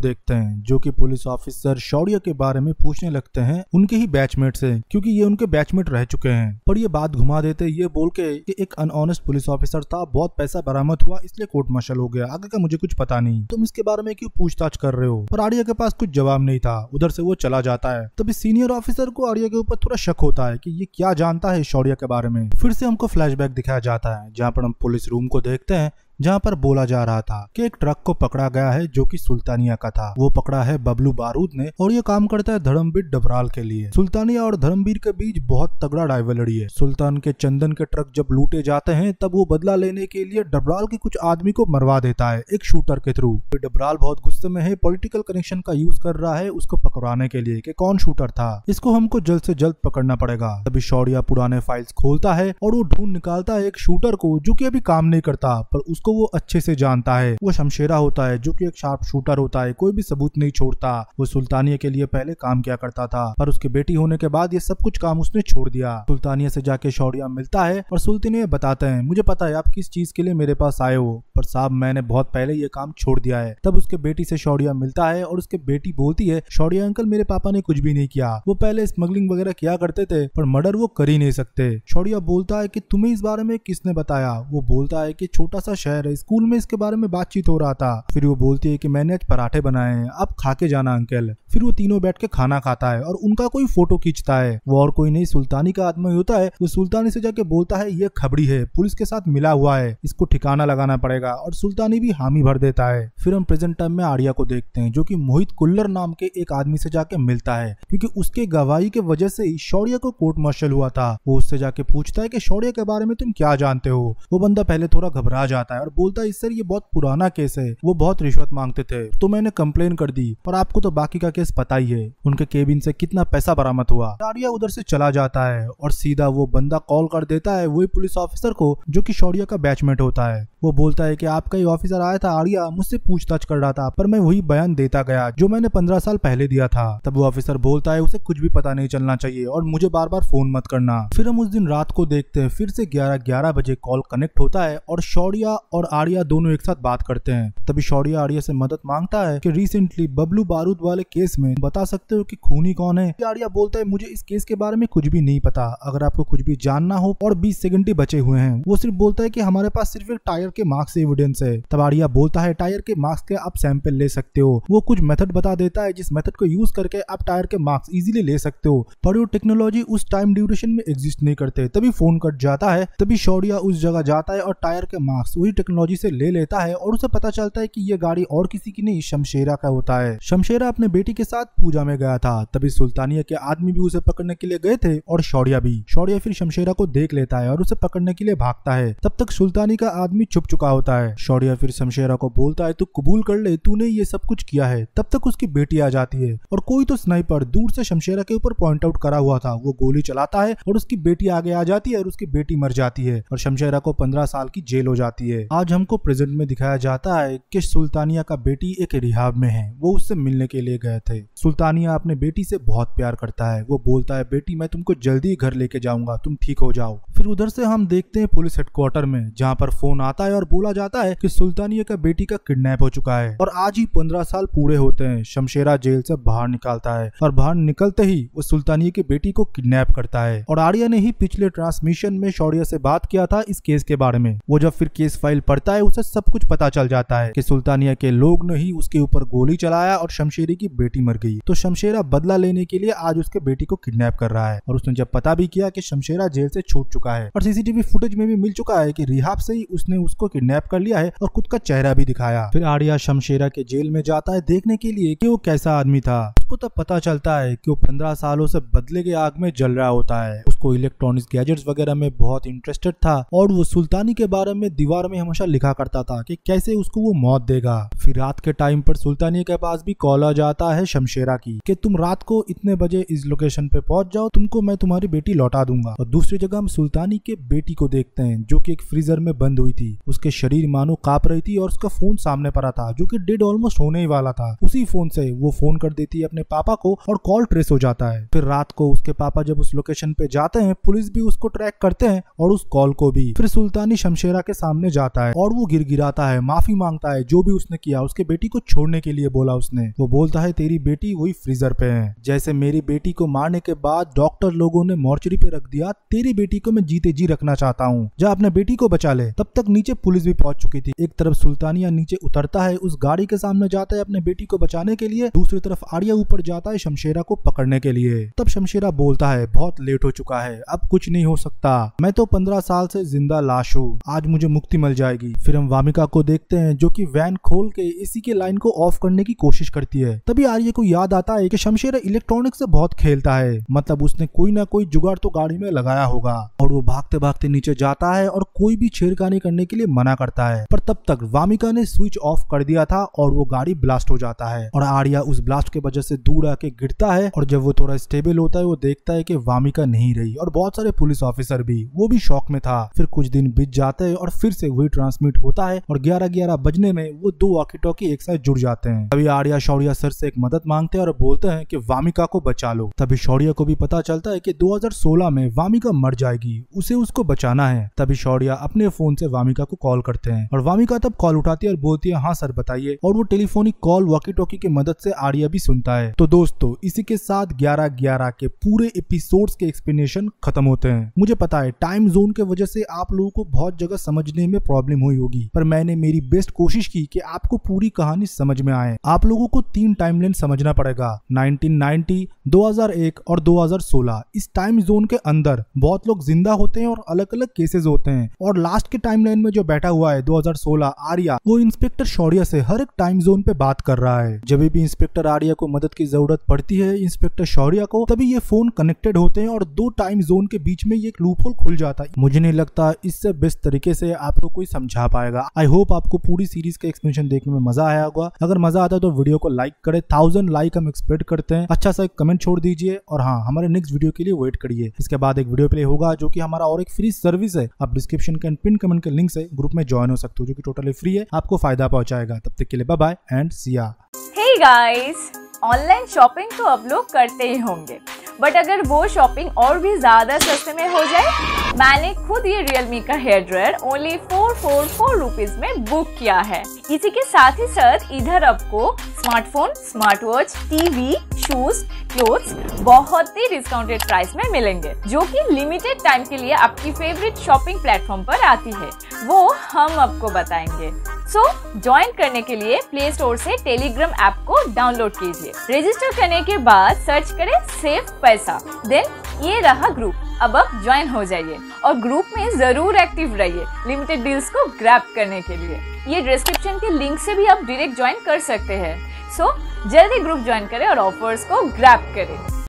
Speaker 1: देखते हैं जो की पुलिस ऑफिसर शौर्य के बारे में पूछने लगते हैं उनके ही बैचमेट से क्योंकि ये उनके बैचमेट रह चुके हैं पर ये बात घुमा देते ये बोल के कि एक अनऑनेस्ट पुलिस ऑफिसर था बहुत पैसा बरामद हुआ इसलिए कोर्ट मार्शल हो गया आगे का मुझे कुछ पता नहीं तुम इसके बारे में क्यों पूछताछ कर रहे हो पर आर्या के पास कुछ जवाब नहीं था उधर से वो चला जाता है तभी सीनियर ऑफिसर को आर्या के ऊपर थोड़ा शक होता है की ये क्या जानता है शौर्य के बारे में फिर से हमको फ्लैशबैक दिखाया जाता है जहाँ पर हम पुलिस रूम को देखते हैं जहां पर बोला जा रहा था कि एक ट्रक को पकड़ा गया है जो कि सुल्तानिया का था वो पकड़ा है बबलू बारूद ने और ये काम करता है धर्मवीर डबराल के लिए सुल्तानिया और धर्मवीर के बीच बहुत तगड़ा राइवलरी है सुल्तान के चंदन के ट्रक जब लूटे जाते हैं तब वो बदला लेने के लिए डबराल के कुछ आदमी को मरवा देता है एक शूटर के थ्रू डबराल बहुत गुस्से में है पॉलिटिकल कनेक्शन का यूज कर रहा है उसको पकड़ाने के लिए कि कौन शूटर था इसको हमको जल्द से जल्द पकड़ना पड़ेगा तभी शौर्य पुराने फाइल्स खोलता है और वो ढूंढ निकालता है एक शूटर को जो की अभी काम नहीं करता पर उसको तो वो अच्छे से जानता है वो शमशेरा होता है जो कि एक शार्प शूटर होता है कोई भी सबूत नहीं छोड़ता वो सुल्तानिया के लिए पहले काम किया करता था पर उसके बेटी होने के बाद ये सब कुछ काम उसने छोड़ दिया सुल्तानिया से जाके शौर्या मिलता है और सुल्तानिया बताते हैं मुझे पता है आप किस चीज के लिए मेरे पास आए हो पर साहब मैंने बहुत पहले ये काम छोड़ दिया है तब उसके बेटी से शौर्या मिलता है और उसके बेटी बोलती है शौर्या अंकल मेरे पापा ने कुछ भी नहीं किया वो पहले स्मगलिंग वगैरह किया करते थे पर मर्डर वो कर ही नहीं सकते शौर्या बोलता है की तुम्हें इस बारे में किसने बताया वो बोलता है की छोटा सा शहर है स्कूल में इसके बारे में बातचीत हो रहा था फिर वो बोलती है कि मैंने आज पराठे बनाए हैं अब खा के जाना अंकल फिर वो तीनों बैठ के खाना खाता है और उनका कोई फोटो खींचता है वो और कोई नहीं सुल्तानी का आदमी होता है वो सुल्तानी से जाके बोलता है ये खबरी है पुलिस के साथ मिला हुआ है इसको ठिकाना लगाना पड़ेगा और सुल्तानी भी हामी भर देता है फिर हम प्रेजेंट टाइम में आर्या को देखते हैं जो की मोहित कुल्लर नाम के एक आदमी से जाके मिलता है क्योंकि उसके गवाही के वजह से ही शौर्य को कोर्ट मार्शल हुआ था वो उससे जाके पूछता है की शौर्य के बारे में तुम क्या जानते हो वो बंदा पहले थोड़ा घबरा जाता है और बोलता है सर ये बहुत पुराना केस है वो बहुत रिश्वत मांगते थे तो मैंने कंप्लेन कर दी पर आपको तो बाकी का केस डिटेल्स पता ही है उनके केबिन से कितना पैसा बरामद हुआ शौरिया उधर से चला जाता है और सीधा वो बंदा कॉल कर देता है वही पुलिस ऑफिसर को जो की शौरिया का बैचमेट होता है वो बोलता है की आपका ये ऑफिसर आया था आर्या मुझसे पूछताछ कर रहा था पर मैं वही बयान देता गया जो मैंने पंद्रह साल पहले दिया था तब वो ऑफिसर बोलता है उसे कुछ भी पता नहीं चलना चाहिए और मुझे बार बार फोन मत करना फिर हम उस दिन रात को देखते हैं फिर से ग्यारह ग्यारह बजे कॉल कनेक्ट होता है और शौर्या और आर्या दोनों एक साथ बात करते हैं तभी शौरिया आर्या से मदद मांगता है कि रिसेंटली बबलू बारूद वाले केस केस में बता सकते हो कि खूनी कौन है आर्या बोलता है मुझे इस केस के बारे में कुछ भी नहीं पता अगर आपको कुछ भी जानना हो और बीस सेकंड ही बचे हुए हैं वो सिर्फ बोलता है की हमारे पास सिर्फ एक टायर के मार्क्स एविडेंस है तब आर्या बोलता है टायर के मार्क्स के आप सैंपल ले सकते हो वो कुछ मेथड बता देता है जिस मेथड को यूज करके आप टायर के मार्क्स इजिली ले सकते हो पर वो टेक्नोलॉजी उस टाइम ड्यूरेशन में एग्जिस्ट नहीं करते तभी फोन कट जाता है तभी शौर्या उस जगह जाता है और टायर के मार्क्स वही टेक्नोलॉजी से ले लेता है और उसे पता चलता है कि ये गाड़ी और किसी की नहीं शमशेरा का होता है शमशेरा अपने बेटी के के साथ पूजा में गया था तभी सुल्तानिया के आदमी भी उसे पकड़ने के लिए गए थे और शौर्या भी शौर्या फिर शमशेरा को देख लेता है और उसे पकड़ने के लिए भागता है तब तक सुल्तानी का आदमी छुप चुका होता है शौर्या फिर शमशेरा को बोलता है तू कबूल कर ले तूने ये सब कुछ किया है तब तक उसकी बेटी आ जाती है और कोई तो स्नाइपर दूर से शमशेरा के ऊपर पॉइंट आउट करा हुआ था वो गोली चलाता है और उसकी बेटी आगे आ जाती है और उसकी बेटी मर जाती है और शमशेरा को पंद्रह साल की जेल हो जाती है आज हमको प्रेजेंट में दिखाया जाता है कि सुल्तानिया का बेटी एक रिहाब में है वो उससे मिलने के लिए गए थे थे सुल्तानिया अपने बेटी से बहुत प्यार करता है वो बोलता है बेटी मैं तुमको जल्दी घर लेके जाऊंगा तुम ठीक हो जाओ फिर उधर से हम देखते हैं पुलिस हेडक्वार्टर में जहाँ पर फोन आता है और बोला जाता है की सुल्तानिया का बेटी का किडनेप हो चुका है और आज ही पंद्रह साल पूरे होते हैं शमशेरा जेल से बाहर निकालता है और बाहर निकलते ही वो सुल्तानिया की बेटी को किडनेप करता है और आर्या ने ही पिछले ट्रांसमिशन में शौर्य से बात किया था इस केस के बारे में वो जब फिर केस फाइल पढ़ता है उसे सब कुछ पता चल जाता है की सुल्तानिया के लोग ने ही उसके ऊपर गोली चलाया और शमशेरी की बेटी मर गई तो शमशेरा बदला लेने के लिए आज उसके बेटी को किडनैप कर रहा है और उसने जब पता भी किया कि शमशेरा जेल से छूट चुका है और सीसीटीवी फुटेज में भी मिल चुका है कि रिहाब से ही उसने उसको किडनैप कर लिया है और खुद का चेहरा भी दिखाया फिर आर्या शमशेरा के जेल में जाता है देखने के लिए की वो कैसा आदमी था उसको तब पता चलता है की वो पंद्रह सालों से बदले के आग में जल रहा होता है उसको इलेक्ट्रॉनिक गैजेट्स वगैरह में बहुत इंटरेस्टेड था और वो सुल्तानी के बारे में दीवार में हमेशा लिखा करता था कि कैसे उसको वो मौत देगा फिर रात के टाइम पर सुल्तानी के पास भी कॉल आ जाता है है शमशेरा की कि तुम रात को इतने बजे इस लोकेशन पे पहुंच जाओ तुमको मैं तुम्हारी बेटी लौटा दूंगा और दूसरी जगह हम सुल्तानी के बेटी को देखते हैं जो कि एक फ्रीजर में बंद हुई थी उसके शरीर मानो काप रही थी और उसका फोन सामने पड़ा था जो कि डेड ऑलमोस्ट होने ही वाला था उसी फोन से वो फोन कर देती है अपने पापा को और कॉल ट्रेस हो जाता है फिर रात को उसके पापा जब उस लोकेशन पे जाते हैं पुलिस भी उसको ट्रैक करते हैं और उस कॉल को भी फिर सुल्तानी शमशेरा के सामने जाता है और वो गिर गिराता है माफी मांगता है जो भी उसने किया उसके बेटी को छोड़ने के लिए बोला उसने वो बोलता है तेरी मेरी बेटी वही फ्रीजर पे है जैसे मेरी बेटी को मारने के बाद डॉक्टर लोगों ने मोर्चरी पे रख दिया तेरी बेटी को मैं जीते जी रखना चाहता हूँ जब अपने बेटी को बचा ले तब तक नीचे पुलिस भी पहुंच चुकी थी एक तरफ सुल्तानिया नीचे उतरता है उस गाड़ी के सामने जाता है अपने बेटी को बचाने के लिए दूसरी तरफ आर्या ऊपर जाता है शमशेरा को पकड़ने के लिए तब शमशेरा बोलता है बहुत लेट हो चुका है अब कुछ नहीं हो सकता मैं तो पंद्रह साल से जिंदा लाश हूँ आज मुझे मुक्ति मिल जाएगी फिर हम वामिका को देखते हैं जो की वैन खोल के एसी के लाइन को ऑफ करने की कोशिश करती है तभी आर्या ये को याद आता है कि शमशेर इलेक्ट्रॉनिक से बहुत खेलता है मतलब उसने कोई ना कोई जुगाड़ तो गाड़ी में लगाया होगा और वो भागते भागते नीचे जाता है और कोई भी छेड़खानी करने के लिए मना करता है पर तब तक वामिका ने स्विच ऑफ कर दिया था और वो गाड़ी ब्लास्ट हो जाता है और आर्या उस ब्लास्ट के वजह से दूर आके गिरता है और जब वो थोड़ा स्टेबल होता है वो देखता है की वामिका नहीं रही और बहुत सारे पुलिस ऑफिसर भी वो भी शौक में था फिर कुछ दिन बीत जाते हैं और फिर से वही ट्रांसमिट होता है और ग्यारह ग्यारह बजने में वो दो वॉकी टॉकी एक साथ जुड़ जाते हैं तभी आर्या शौर्या सर से एक मदद मदद मांगते हैं और बोलते हैं कि वामिका को बचा लो तभी शौर्य को भी पता चलता है कि 2016 में वामिका मर जाएगी उसे उसको बचाना है तभी शौर्य अपने फोन से वामिका को कॉल करते हैं और वामिका तब कॉल उठाती है और बोलती है हाँ सर बताइए और वो टेलीफोनिक कॉल वॉकी टॉकी की मदद से आर्या भी सुनता है तो दोस्तों इसी के साथ ग्यारह ग्यारह के पूरे एपिसोड के एक्सप्लेनेशन खत्म होते हैं मुझे पता है टाइम जोन के वजह से आप लोगों को बहुत जगह समझने में प्रॉब्लम हुई होगी पर मैंने मेरी बेस्ट कोशिश की कि आपको पूरी कहानी समझ में आए आप लोगों को तीन टाइमलाइन समझना पड़ेगा 1990, 2001 और 2016 इस टाइम जोन के अंदर बहुत लोग जिंदा होते हैं और अलग अलग केसेस होते हैं और लास्ट के टाइमलाइन में जो बैठा हुआ है 2016 आर्या वो इंस्पेक्टर शौर्य से हर एक टाइम जोन पे बात कर रहा है जब भी इंस्पेक्टर आर्या को मदद की जरूरत पड़ती है इंस्पेक्टर शौर्य को तभी ये फोन कनेक्टेड होते हैं और दो टाइम जोन के बीच में ये लूप होल खुल जाता है मुझे नहीं लगता इससे बेस्ट तरीके से आपको कोई समझा पाएगा आई होप आपको पूरी सीरीज का एक्सप्लेनेशन देखने में मजा आया होगा अगर मजा आता है तो वीडियो को लाइक करे थाउजेंड थाउजेंड लाइक हम एक्सपेक्ट करते हैं अच्छा सा एक कमेंट छोड़ दीजिए और हाँ हमारे नेक्स्ट वीडियो के लिए वेट करिए इसके बाद एक वीडियो प्ले होगा जो कि हमारा और एक फ्री सर्विस है आप डिस्क्रिप्शन के पिन कमेंट के लिंक से ग्रुप में ज्वाइन हो सकते हो जो कि टोटली फ्री है आपको फायदा पहुंचाएगा तब तक के लिए bye bye and Siya Hey guys! Online shopping तो आप लोग करते ही होंगे बट अगर वो शॉपिंग और भी ज़्यादा सस्ते में हो जाए मैंने खुद ये Realme का hair dryer only four four four rupees में बुक किया है इसी के साथ ही साथ इधर आपको smartphone smart watch TV shoes clothes बहुत ही डिस्काउंटेड प्राइस में मिलेंगे जो कि लिमिटेड टाइम के लिए आपकी फेवरेट शॉपिंग प्लेटफॉर्म पर आती है वो हम आपको बताएंगे सो so, ज्वाइन करने के लिए प्ले स्टोर से टेलीग्राम ऐप को डाउनलोड कीजिए चाहिए रजिस्टर करने के बाद सर्च करें सेव पैसा देन ये रहा ग्रुप अब आप ज्वाइन हो जाइए और ग्रुप में जरूर एक्टिव रहिए लिमिटेड डील्स को ग्रैप करने के लिए ये डिस्क्रिप्शन के लिंक से भी आप डायरेक्ट ज्वाइन कर सकते हैं सो so, जल्दी ग्रुप ज्वाइन करें और ऑफर्स को ग्रैप करें